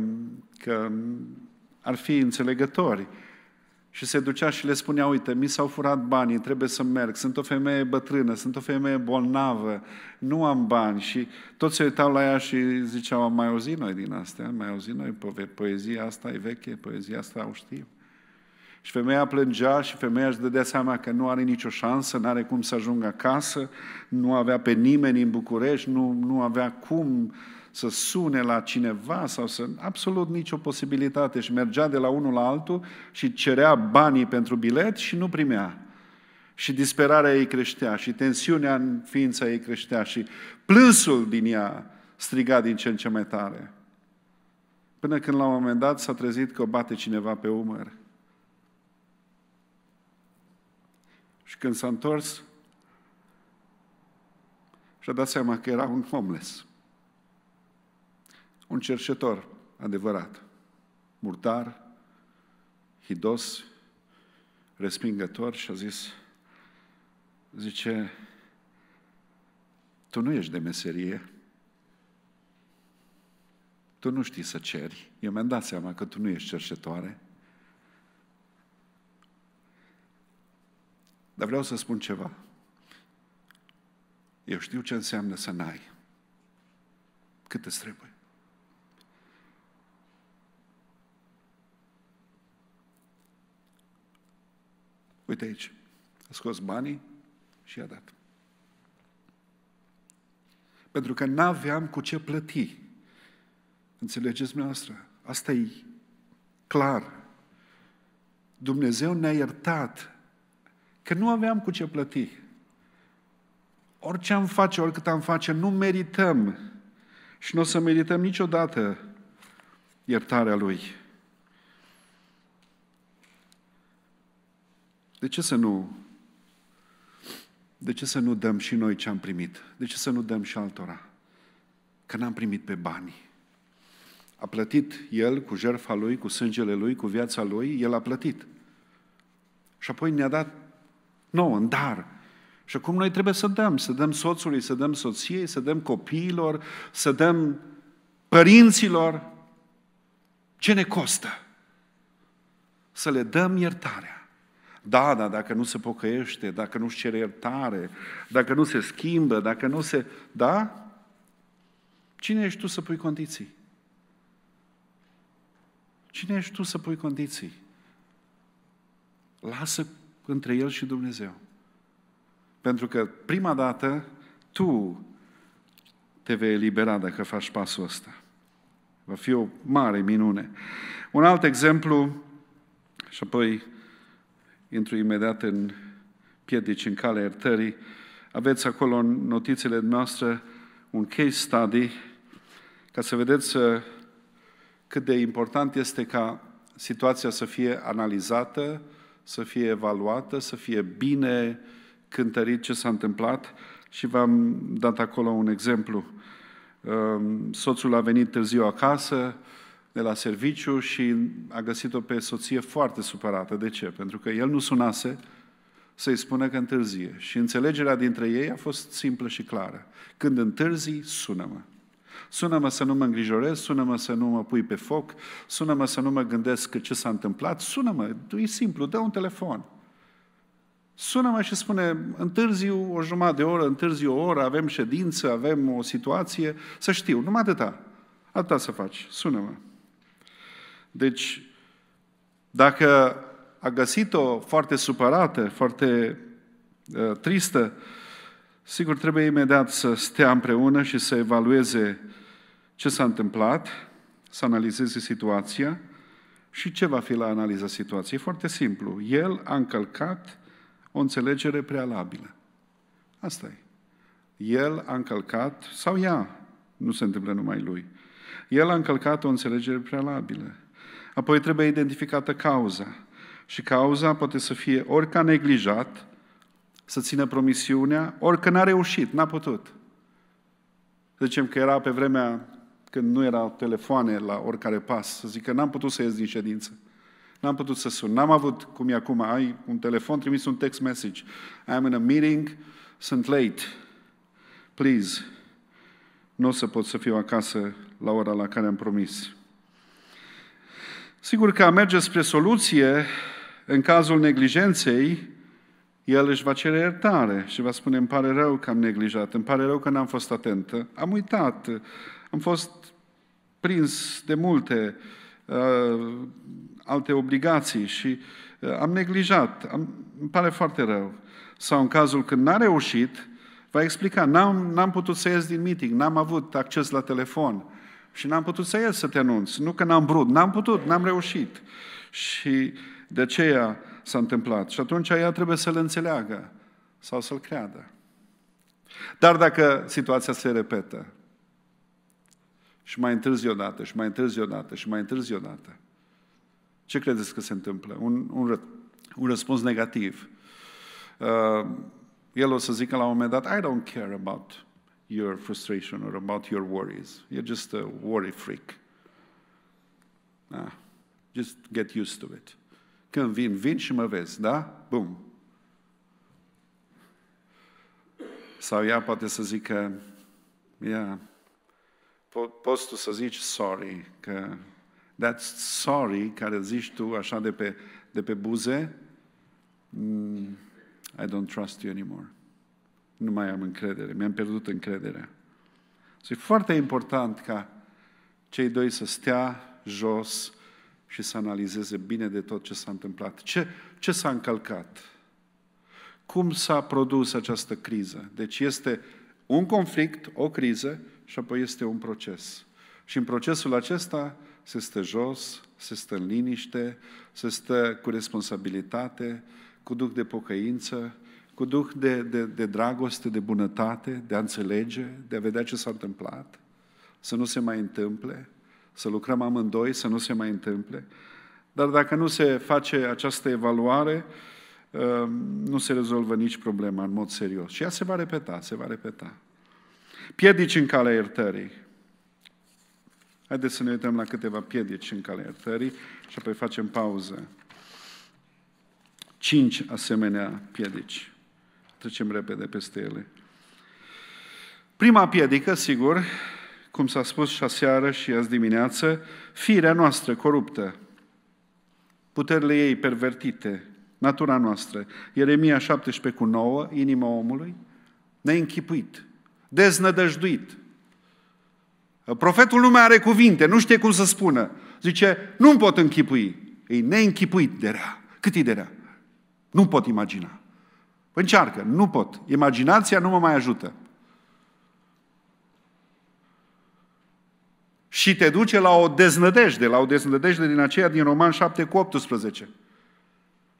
că ar fi înțelegători. Și se ducea și le spunea, uite, mi s-au furat banii, trebuie să merg, sunt o femeie bătrână, sunt o femeie bolnavă, nu am bani. Și toți se uitau la ea și ziceau, am mai auzit noi din astea, mai auzit noi po- poezia asta, e veche, poezia asta o știu Și femeia plângea și femeia își dădea seama că nu are nicio șansă, nu are cum să ajungă acasă, nu avea pe nimeni în București, nu, nu avea cum uh, să sune la cineva sau să... Absolut nicio posibilitate. Și mergea de la unul la altul și cerea banii pentru bilet și nu primea. Și disperarea ei creștea și tensiunea în ființa ei creștea și plânsul din ea striga din ce în ce mai tare. Până când la un moment dat s-a trezit că o bate cineva pe umăr. Și când s-a întors, și-a dat seama că era un homeless un cerșetor adevărat, murdar, hidos, respingător și a zis, zice, tu nu ești de meserie, tu nu știi să ceri, eu mi-am dat seama că tu nu ești cerșetoare. dar vreau să spun ceva. Eu știu ce înseamnă să n-ai. Cât îți trebuie. Uite aici, a scos banii și i-a dat. Pentru că n-aveam cu ce plăti. Înțelegeți dumneavoastră? Asta e clar. Dumnezeu ne-a iertat că nu aveam cu ce plăti. Orice am face, oricât am face, nu merităm și nu o să merităm niciodată iertarea Lui. De ce să nu de ce să nu dăm și noi ce am primit? De ce să nu dăm și altora? Că n-am primit pe bani. A plătit El cu jertfa Lui, cu sângele Lui, cu viața Lui, El a plătit. Și apoi ne-a dat nouă, în dar. Și acum noi trebuie să dăm, să dăm soțului, să dăm soției, să dăm copiilor, să dăm părinților. Ce ne costă? Să le dăm iertarea da, da, dacă nu se pocăiește, dacă nu-și cere iertare, dacă nu se schimbă, dacă nu se... Da? Cine ești tu să pui condiții? Cine ești tu să pui condiții? Lasă între El și Dumnezeu. Pentru că prima dată tu te vei elibera dacă faci pasul ăsta. Va fi o mare minune. Un alt exemplu, și apoi intru imediat în piedici în calea iertării. Aveți acolo în notițele noastre un case study ca să vedeți uh, cât de important este ca situația să fie analizată, să fie evaluată, să fie bine cântărit ce s-a întâmplat și v-am dat acolo un exemplu. Um, soțul a venit târziu acasă, de la serviciu și a găsit-o pe soție foarte supărată. De ce? Pentru că el nu sunase să-i spună că întârzie. Și înțelegerea dintre ei a fost simplă și clară. Când întârzi, sună-mă. Sună-mă să nu mă îngrijorez, sună-mă să nu mă pui pe foc, sună-mă să nu mă gândesc ce s-a întâmplat, sună-mă, e simplu, dă un telefon. Sună-mă și spune, întârziu o jumătate de oră, întârziu o oră, avem ședință, avem o situație, să știu, numai atâta. Atâta să faci, sună-mă. Deci, dacă a găsit-o foarte supărată, foarte uh, tristă, sigur trebuie imediat să stea împreună și să evalueze ce s-a întâmplat, să analizeze situația și ce va fi la analiza situației. foarte simplu. El a încălcat o înțelegere prealabilă. Asta e. El a încălcat, sau ea, nu se întâmplă numai lui, el a încălcat o înțelegere prealabilă. Apoi trebuie identificată cauza. Și cauza poate să fie ori că a neglijat să țină promisiunea, ori că n-a reușit, n-a putut. Zicem că era pe vremea când nu erau telefoane la oricare pas, să zic că n-am putut să ies din ședință. N-am putut să sun. N-am avut, cum e acum, ai un telefon, trimis un text message. I'm in a meeting, sunt late. Please, nu o să pot să fiu acasă la ora la care am promis. Sigur că a merge spre soluție, în cazul neglijenței, el își va cere iertare și va spune, îmi pare rău că am neglijat, îmi pare rău că n-am fost atent, am uitat, am fost prins de multe uh, alte obligații și uh, am neglijat, am, îmi pare foarte rău. Sau în cazul când n-a reușit, va explica, n-am, n-am putut să ies din meeting, n-am avut acces la telefon, și n-am putut să ies să te anunț. Nu că n-am vrut, n-am putut, n-am reușit. Și de aceea s-a întâmplat. Și atunci ea trebuie să-l înțeleagă sau să-l creadă. Dar dacă situația se repetă și mai întârzi odată, și mai întârzi odată, și mai întârzi odată, ce credeți că se întâmplă? Un, un, ră, un răspuns negativ. Uh, el o să zică la un moment dat, I don't care about your frustration or about your worries. You're just a worry freak. Ah, just get used to it. Când vin, vin și mă vezi, da? Bum. Sau ea poate să zică, yeah, po- poți tu să zici sorry, că that sorry care zici tu așa de pe, de pe buze, mm, I don't trust you anymore nu mai am încredere, mi-am pierdut încrederea. Și deci e foarte important ca cei doi să stea jos și să analizeze bine de tot ce s-a întâmplat. Ce, ce s-a încălcat? Cum s-a produs această criză? Deci este un conflict, o criză și apoi este un proces. Și în procesul acesta se stă jos, se stă în liniște, se stă cu responsabilitate, cu duc de pocăință, cu duh de, de, de dragoste, de bunătate, de a înțelege, de a vedea ce s-a întâmplat, să nu se mai întâmple, să lucrăm amândoi, să nu se mai întâmple. Dar dacă nu se face această evaluare, uh, nu se rezolvă nici problema în mod serios. Și ea se va repeta, se va repeta. Piedici în calea iertării. Haideți să ne uităm la câteva piedici în calea iertării și apoi facem pauză. Cinci asemenea piedici trecem repede peste ele. Prima piedică, sigur, cum s-a spus și aseară și azi dimineață, firea noastră coruptă, puterile ei pervertite, natura noastră. Ieremia 17 cu 9, inima omului, neînchipuit, deznădăjduit. Profetul nu mai are cuvinte, nu știe cum să spună. Zice, nu pot închipui. E neînchipuit de rea. Cât e de rea? Nu pot imagina. Încearcă, nu pot. Imaginația nu mă mai ajută. Și te duce la o deznădejde, la o deznădejde din aceea din Roman 7 cu 18.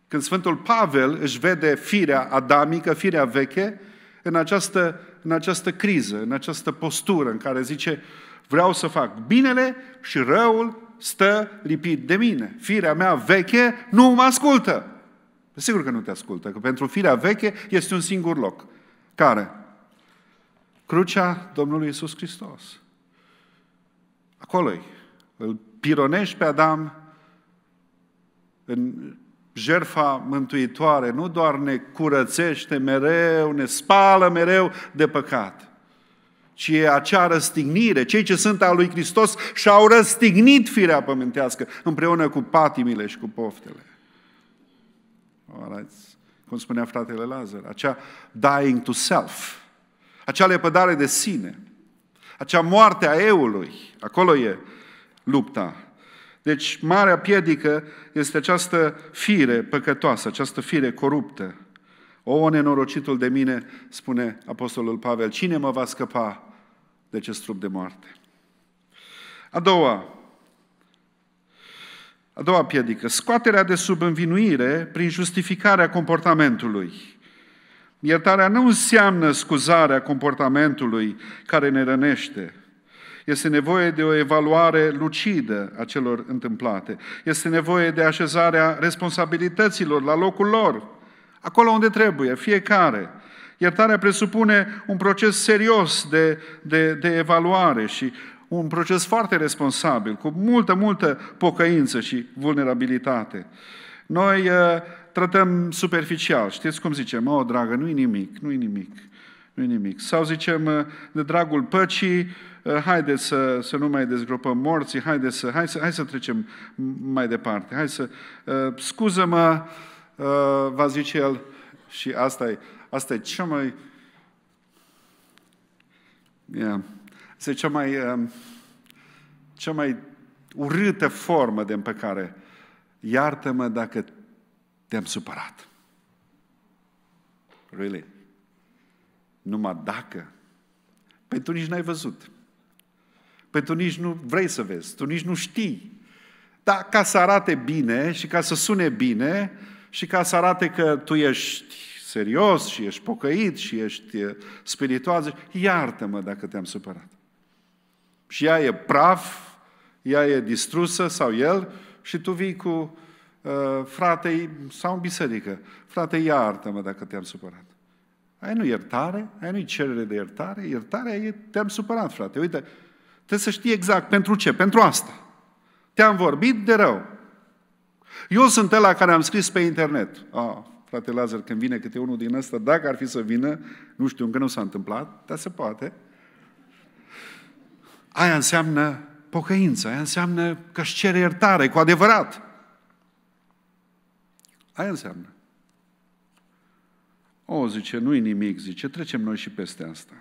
Când Sfântul Pavel își vede firea adamică, firea veche, în această, în această criză, în această postură în care zice vreau să fac binele și răul stă lipit de mine. Firea mea veche nu mă ascultă. Sigur că nu te ascultă, că pentru firea veche este un singur loc. Care? Crucea Domnului Isus Hristos. acolo -i. Îl pironești pe Adam în jerfa mântuitoare. Nu doar ne curățește mereu, ne spală mereu de păcat, ci e acea răstignire. Cei ce sunt al lui Hristos și-au răstignit firea pământească împreună cu patimile și cu poftele. Alright? Cum spunea fratele Lazar, acea dying to self, acea lepădare de sine, acea moarte a eului, acolo e lupta. Deci, marea piedică este această fire păcătoasă, această fire coruptă. O, nenorocitul de mine, spune Apostolul Pavel, cine mă va scăpa de acest trup de moarte? A doua a doua piedică, scoaterea de sub învinuire prin justificarea comportamentului. Iertarea nu înseamnă scuzarea comportamentului care ne rănește. Este nevoie de o evaluare lucidă a celor întâmplate. Este nevoie de așezarea responsabilităților la locul lor, acolo unde trebuie, fiecare. Iertarea presupune un proces serios de, de, de evaluare și un proces foarte responsabil, cu multă, multă pocăință și vulnerabilitate. Noi uh, tratăm superficial, știți cum zicem, o, dragă, nu-i nimic, nu-i nimic, nu-i nimic. Sau zicem, uh, de dragul păcii, uh, haideți să, să nu mai dezgropăm morții, haideți să, hai să, hai să trecem mai departe, hai să, uh, scuză-mă, uh, va zice el, și asta e, asta e cea mai, yeah, este cea mai, um, cea mai urâtă formă de împăcare. Iartă-mă dacă te-am supărat. Really? Numai dacă. Păi tu nici n-ai văzut. Păi tu nici nu vrei să vezi, tu nici nu știi. Dar ca să arate bine și ca să sune bine și ca să arate că tu ești serios și ești pocăit și ești uh, spiritual, iartă-mă dacă te-am supărat. Și ea e praf, ea e distrusă sau el și tu vii cu uh, fratei sau în biserică. Frate, iartă-mă dacă te-am supărat. Aia nu iertare, aia nu cerere de iertare, iertarea e te-am supărat, frate. Uite, trebuie să știi exact pentru ce, pentru asta. Te-am vorbit de rău. Eu sunt ăla care am scris pe internet. oh, frate Lazar, când vine câte unul din ăsta, dacă ar fi să vină, nu știu, încă nu s-a întâmplat, dar se poate. Aia înseamnă pocăință, aia înseamnă că își cere iertare cu adevărat. Aia înseamnă. O, zice, nu-i nimic, zice, trecem noi și peste asta.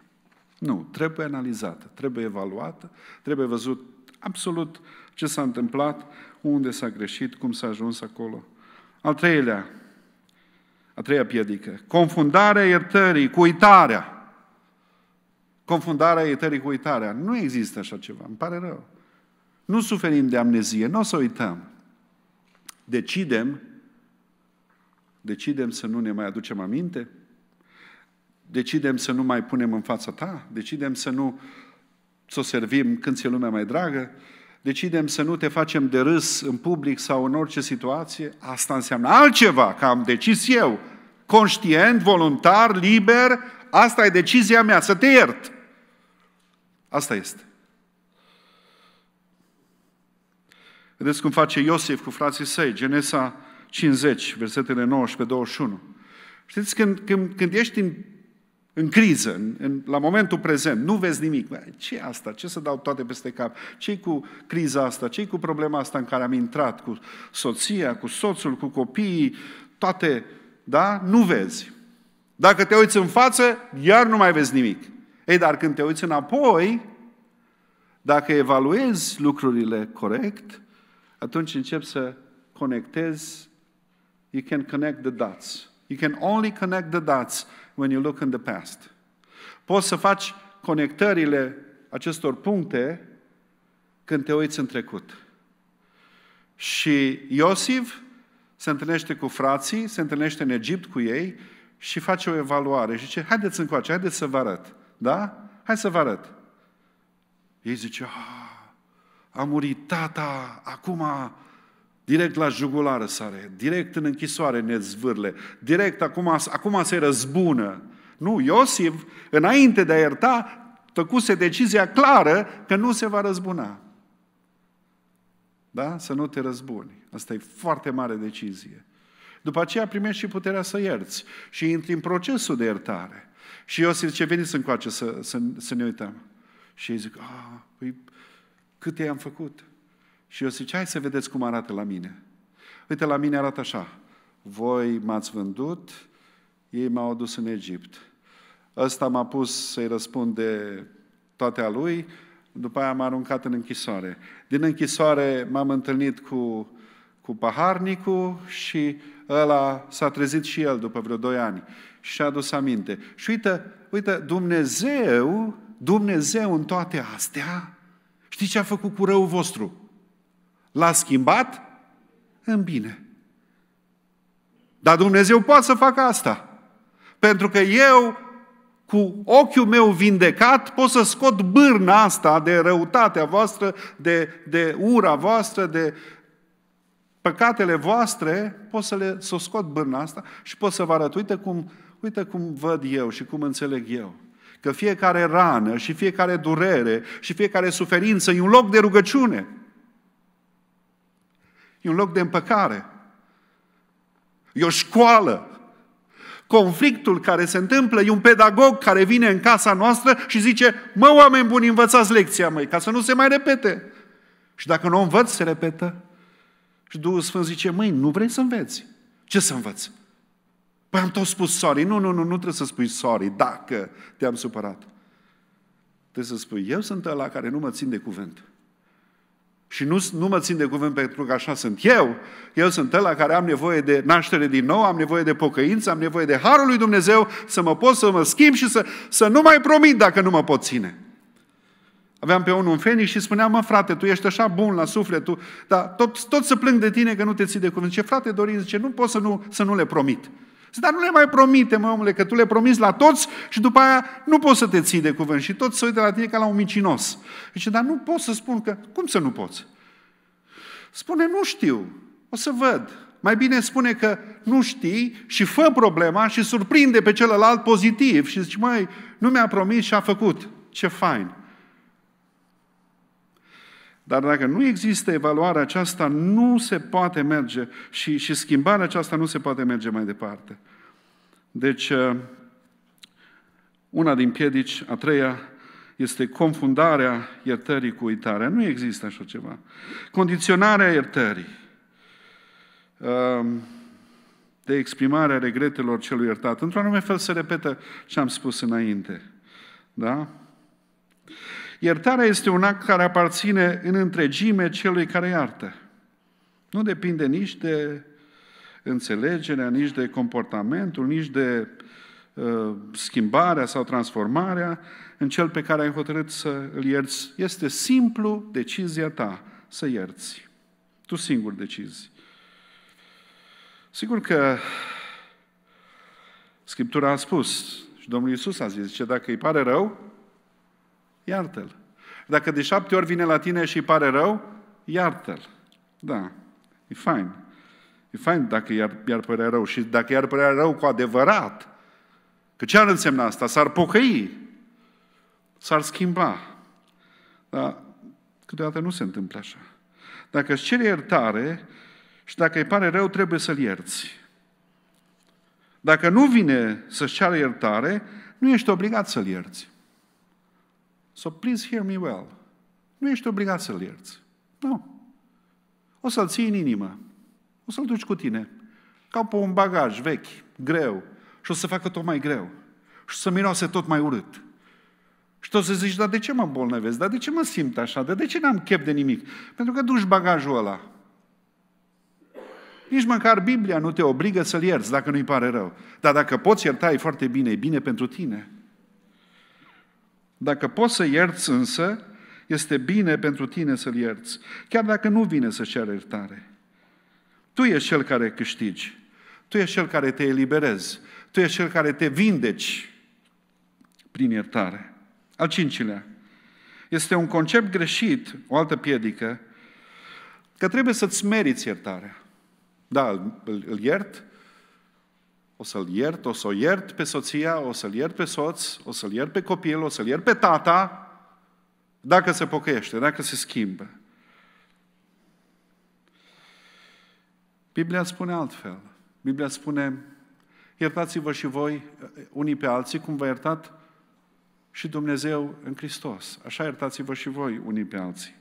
Nu, trebuie analizată, trebuie evaluată, trebuie văzut absolut ce s-a întâmplat, unde s-a greșit, cum s-a ajuns acolo. Al treilea, a treia piedică, confundarea iertării cu uitarea confundarea iertării cu uitarea. Nu există așa ceva, îmi pare rău. Nu suferim de amnezie, nu o să uităm. Decidem, decidem să nu ne mai aducem aminte, decidem să nu mai punem în fața ta, decidem să nu să o servim când ți-e lumea mai dragă, decidem să nu te facem de râs în public sau în orice situație, asta înseamnă altceva, că am decis eu, conștient, voluntar, liber, asta e decizia mea, să te iert. Asta este. Vedeți cum face Iosif cu frații săi, Genesa 50, versetele 19-21. Știți, când, când, când ești în, în criză, în, în, la momentul prezent, nu vezi nimic. ce asta? Ce să dau toate peste cap? ce cu criza asta? ce cu problema asta în care am intrat? Cu soția, cu soțul, cu copiii? Toate, da? Nu vezi. Dacă te uiți în față, iar nu mai vezi nimic. Ei, dar când te uiți înapoi, dacă evaluezi lucrurile corect, atunci începi să conectezi, you can connect the dots. You can only connect the dots when you look in the past. Poți să faci conectările acestor puncte când te uiți în trecut. Și Iosif se întâlnește cu frații, se întâlnește în Egipt cu ei și face o evaluare și zice, haideți încoace, haideți să vă arăt. Da? Hai să vă arăt. Ei zice, ah, a murit tata, acum direct la jugulară sare, direct în închisoare ne zvârle, direct acum, acum se răzbună. Nu, Iosif, înainte de a ierta, tăcuse decizia clară că nu se va răzbuna. Da? Să nu te răzbuni. Asta e foarte mare decizie. După aceea primești și puterea să ierți și intri în procesul de iertare. Și Iosif zice, veniți încoace să, să, să ne uităm. Și ei zic, a, păi, câte am făcut? Și eu zic, hai să vedeți cum arată la mine. Uite, la mine arată așa. Voi m-ați vândut, ei m-au adus în Egipt. Ăsta m-a pus să-i răspund de toate a lui, după aia m-a aruncat în închisoare. Din închisoare m-am întâlnit cu, cu paharnicul și ăla s-a trezit și el după vreo doi ani și a adus aminte. Și uite, uite, Dumnezeu, Dumnezeu în toate astea, știți ce a făcut cu răul vostru? L-a schimbat în bine. Dar Dumnezeu poate să facă asta. Pentru că eu, cu ochiul meu vindecat, pot să scot bârna asta de răutatea voastră, de, de ura voastră, de păcatele voastre, pot să, le, să scot bârna asta și pot să vă arăt. Uite cum Uite cum văd eu și cum înțeleg eu. Că fiecare rană și fiecare durere și fiecare suferință e un loc de rugăciune. E un loc de împăcare. E o școală. Conflictul care se întâmplă e un pedagog care vine în casa noastră și zice mă, oameni buni, învățați lecția, măi, ca să nu se mai repete. Și dacă nu o învăț, se repetă. Și Duhul Sfânt zice, măi, nu vrei să înveți. Ce să învăți? Păi am tot spus sorry. Nu, nu, nu, nu trebuie să spui sorry dacă te-am supărat. Trebuie să spui, eu sunt ăla care nu mă țin de cuvânt. Și nu, nu mă țin de cuvânt pentru că așa sunt eu. Eu sunt ăla care am nevoie de naștere din nou, am nevoie de pocăință, am nevoie de harul lui Dumnezeu să mă pot să mă schimb și să, să nu mai promit dacă nu mă pot ține. Aveam pe unul un fenic și spunea, mă frate, tu ești așa bun la suflet, tu, dar tot, tot să plâng de tine că nu te ții de cuvânt. Ce frate Dorin zice, nu pot să nu, să nu le promit. Dar nu le mai promite, mă, omule, că tu le promiți la toți și după aia nu poți să te ții de cuvânt. Și toți se uită la tine ca la un micinos. Zice, dar nu pot să spun că... Cum să nu poți? Spune, nu știu, o să văd. Mai bine spune că nu știi și fă problema și surprinde pe celălalt pozitiv și zici, mai nu mi-a promis și a făcut. Ce fain! Dar dacă nu există evaluarea aceasta, nu se poate merge și, și schimbarea aceasta nu se poate merge mai departe. Deci, uh, una din piedici, a treia, este confundarea iertării cu uitarea. Nu există așa ceva. Condiționarea iertării uh, de exprimarea regretelor celui iertat. Într-un anume fel se repetă ce am spus înainte. Da? Iertarea este un act care aparține în întregime celui care iartă. Nu depinde nici de înțelegerea, nici de comportamentul, nici de uh, schimbarea sau transformarea în cel pe care ai hotărât să îl ierți. Este simplu decizia ta să ierți. Tu singur decizi. Sigur că Scriptura a spus și Domnul Iisus a zis, zice, dacă îi pare rău, iartă-l. Dacă de șapte ori vine la tine și îi pare rău, iartă-l. Da, e fain. E fain dacă i-ar, i-ar părea rău și dacă i-ar părea rău cu adevărat. Că ce ar însemna asta? S-ar pocăi. S-ar schimba. Dar câteodată nu se întâmplă așa. Dacă îți cere iertare și dacă îi pare rău, trebuie să-l ierți. Dacă nu vine să-și ceară iertare, nu ești obligat să-l ierți. So please hear me well. Nu ești obligat să-l ierți. Nu. O să-l ții în inimă. O să-l duci cu tine. Ca pe un bagaj vechi, greu. Și o să facă tot mai greu. Și să miroase tot mai urât. Și tot să zici, dar de ce mă bolnăvesc? Dar de ce mă simt așa? Dar de ce n-am chef de nimic? Pentru că duci bagajul ăla. Nici măcar Biblia nu te obligă să-l ierți dacă nu-i pare rău. Dar dacă poți ierta, e foarte bine, e bine pentru tine. Dacă poți să ierți însă, este bine pentru tine să-l ierți, chiar dacă nu vine să ceară iertare. Tu ești cel care câștigi, tu ești cel care te eliberezi, tu ești cel care te vindeci prin iertare. Al cincilea, este un concept greșit, o altă piedică, că trebuie să-ți meriți iertarea. Da, îl, iert, o să-l iert, o să o iert pe soția, o să-l iert pe soț, o să-l iert pe copil, o să-l iert pe tata, dacă se pocăiește, dacă se schimbă. Biblia spune altfel. Biblia spune, iertați-vă și voi uh, unii pe alții, cum v-a iertat și Dumnezeu în Hristos. Așa iertați-vă și voi unii pe alții.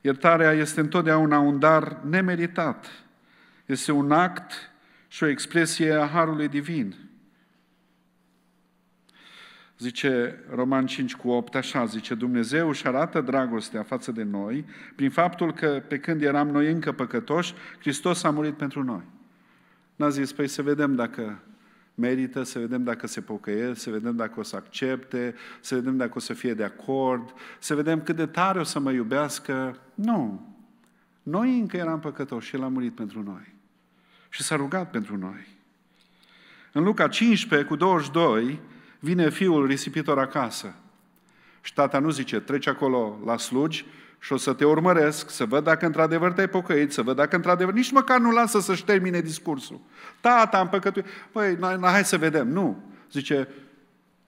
Iertarea este întotdeauna un dar nemeritat. Este un act și o expresie a Harului Divin. Zice Roman 5 cu 8 așa, zice Dumnezeu își arată dragostea față de noi prin faptul că pe când eram noi încă păcătoși, Hristos a murit pentru noi. N-a zis, păi să vedem dacă merită, să vedem dacă se pocăie, să vedem dacă o să accepte, să vedem dacă o să fie de acord, să vedem cât de tare o să mă iubească. Nu. Noi încă eram păcătoși și El a murit pentru noi și s-a rugat pentru noi. În Luca 15, cu 22, vine fiul risipitor acasă. Și tata nu zice, treci acolo la slugi și o să te urmăresc, să văd dacă într-adevăr te-ai pocăit, să văd dacă într-adevăr... Nici măcar nu lasă să-și termine discursul. Tata, am păcătuit. Păi, na, na, hai să vedem. Nu. Zice,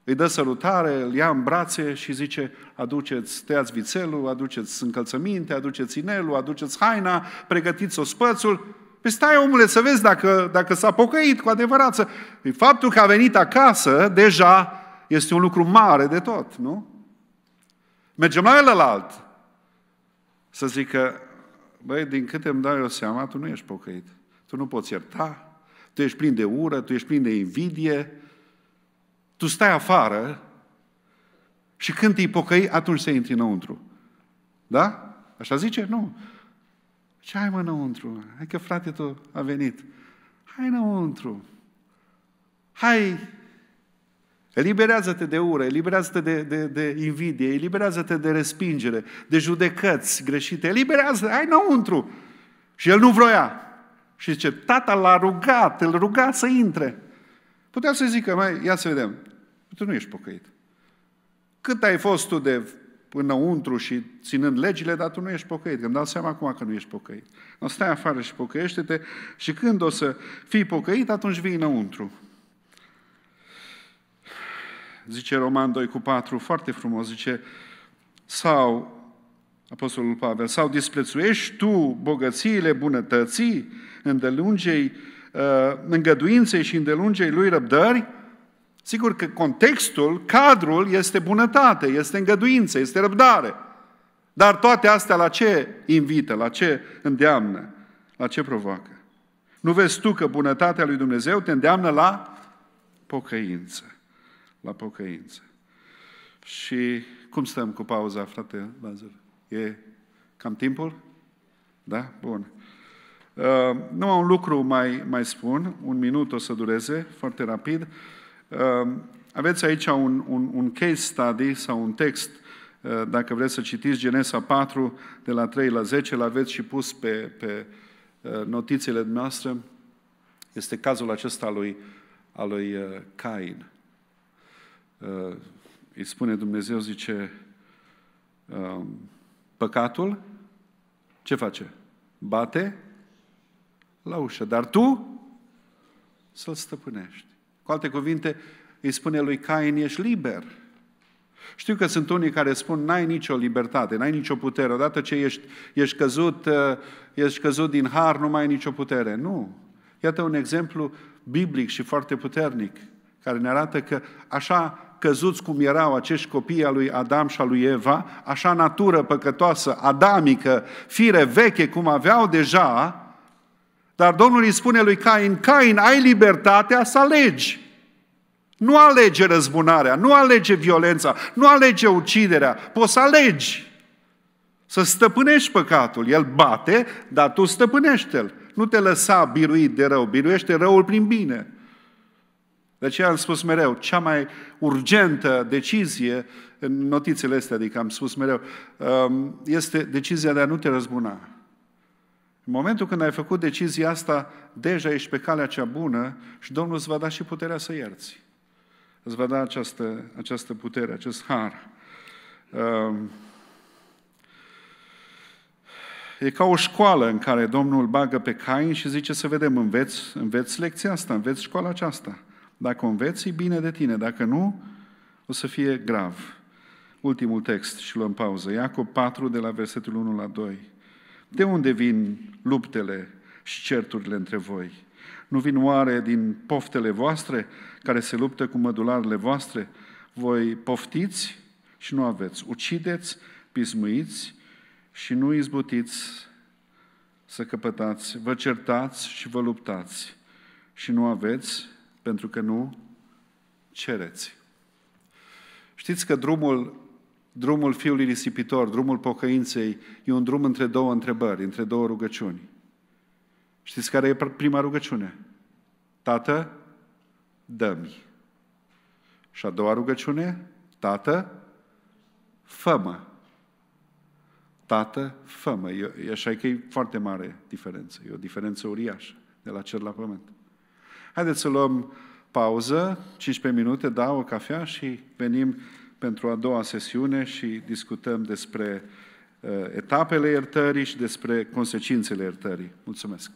îi dă sărutare, îl ia în brațe și zice, aduceți, tăiați vițelul, aduceți încălțăminte, aduceți inelul, aduceți haina, pregătiți spățul. Păi stai, omule, să vezi dacă, dacă s-a pocăit cu adevărat. Să... Păi faptul că a venit acasă, deja este un lucru mare de tot, nu? Mergem la alt, Să zică, băi, din câte îmi dau eu seama, tu nu ești pocăit. Tu nu poți ierta, tu ești plin de ură, tu ești plin de invidie, tu stai afară și când te-i pocăi, atunci se intri înăuntru. Da? Așa zice? Nu. Ce ai mă înăuntru? Hai că frate tu a venit. Hai înăuntru. Hai, eliberează-te de ură, eliberează-te de, de, de invidie, eliberează-te de respingere, de judecăți greșite, eliberează-te, hai înăuntru. Și el nu vroia. Și zice, tata l-a rugat, îl ruga să intre. Putea să zică, mai, ia să vedem, tu nu ești pocăit. Cât ai fost tu de înăuntru și ținând legile, dar tu nu ești pocăit. Că îmi dau seama acum că nu ești pocăit. O stai afară și pocăiește-te și când o să fii pocăit, atunci vii înăuntru. Zice Roman 2 cu 4, foarte frumos, zice, sau, Apostolul Pavel, sau disprețuiești tu bogățiile bunătății, îndelungei, uh, îngăduinței și îndelungei lui răbdări, Sigur că contextul, cadrul este bunătate, este îngăduință, este răbdare. Dar toate astea la ce invită, la ce îndeamnă, la ce provoacă? Nu vezi tu că bunătatea lui Dumnezeu te îndeamnă la pocăință. La pocăință. Și cum stăm cu pauza, frate Lazar? E cam timpul? Da? Bun. Uh, nu am un lucru mai, mai spun, un minut o să dureze, foarte rapid. Uh, Ehm, aveți aici un, un, un case study sau un text, eh, dacă vreți să citiți Genesa 4, de la 3 la 10, l-aveți și pus pe, pe eh, notițele noastre. Este cazul acesta al lui, al lui eh, Cain. Îi spune Dumnezeu, zice, ehm, păcatul, ce face? Bate la ușă, dar tu să-l stăpânești. Cu alte cuvinte, îi spune lui Cain, ești liber. Știu că sunt unii care spun, n-ai nicio libertate, n-ai nicio putere. Odată ce ești, ești, căzut, uh, ești căzut din har, nu mai ai nicio putere. Nu. Iată un exemplu biblic și foarte puternic, care ne arată că așa căzuți cum erau acești copii al lui Adam și al lui Eva, așa natură păcătoasă, adamică, fire veche cum aveau deja, dar Domnul îi spune lui Cain, Cain, ai libertatea să alegi. Nu alege răzbunarea, nu alege violența, nu alege uciderea, poți să alegi. Să stăpânești păcatul. El bate, dar tu stăpânește-l. Nu te lăsa biruit de rău, biruiește răul prin bine. De aceea am spus mereu, cea mai urgentă decizie, în notițele astea, adică am spus mereu, um, este decizia de a nu te răzbuna. În momentul când ai făcut decizia asta, deja ești pe calea cea bună și Domnul îți va da și puterea să ierți. Îți va da această, această putere, acest har. Ehm, e ca o școală în care Domnul bagă pe Cain și zice să vedem, înveți, înveți lecția asta, înveți școala aceasta. Dacă înveți, e bine de tine, dacă nu, o să fie grav. Ultimul text și luăm pauză. Iacob 4, de la versetul 1 la 2. De unde vin luptele și certurile între voi? Nu vin oare din poftele voastre care se luptă cu mădularele voastre? Voi poftiți și nu aveți, ucideți, pismuiți și nu izbutiți să căpătați, vă certați și vă luptați și nu aveți pentru că nu cereți. Știți că drumul drumul fiului risipitor, drumul pocăinței, e un drum între două întrebări, între două rugăciuni. Știți care e prima rugăciune? Tată, dă-mi. Și a doua rugăciune? Tată, fă-mă. Tată, fă-mă. E, așa că e foarte mare diferență. E o diferență uriașă de la cer la pământ. Haideți să luăm pauză, 15 minute, da, o cafea și venim pentru a doua sesiune și discutăm despre uh, etapele iertării și despre consecințele iertării. Mulțumesc!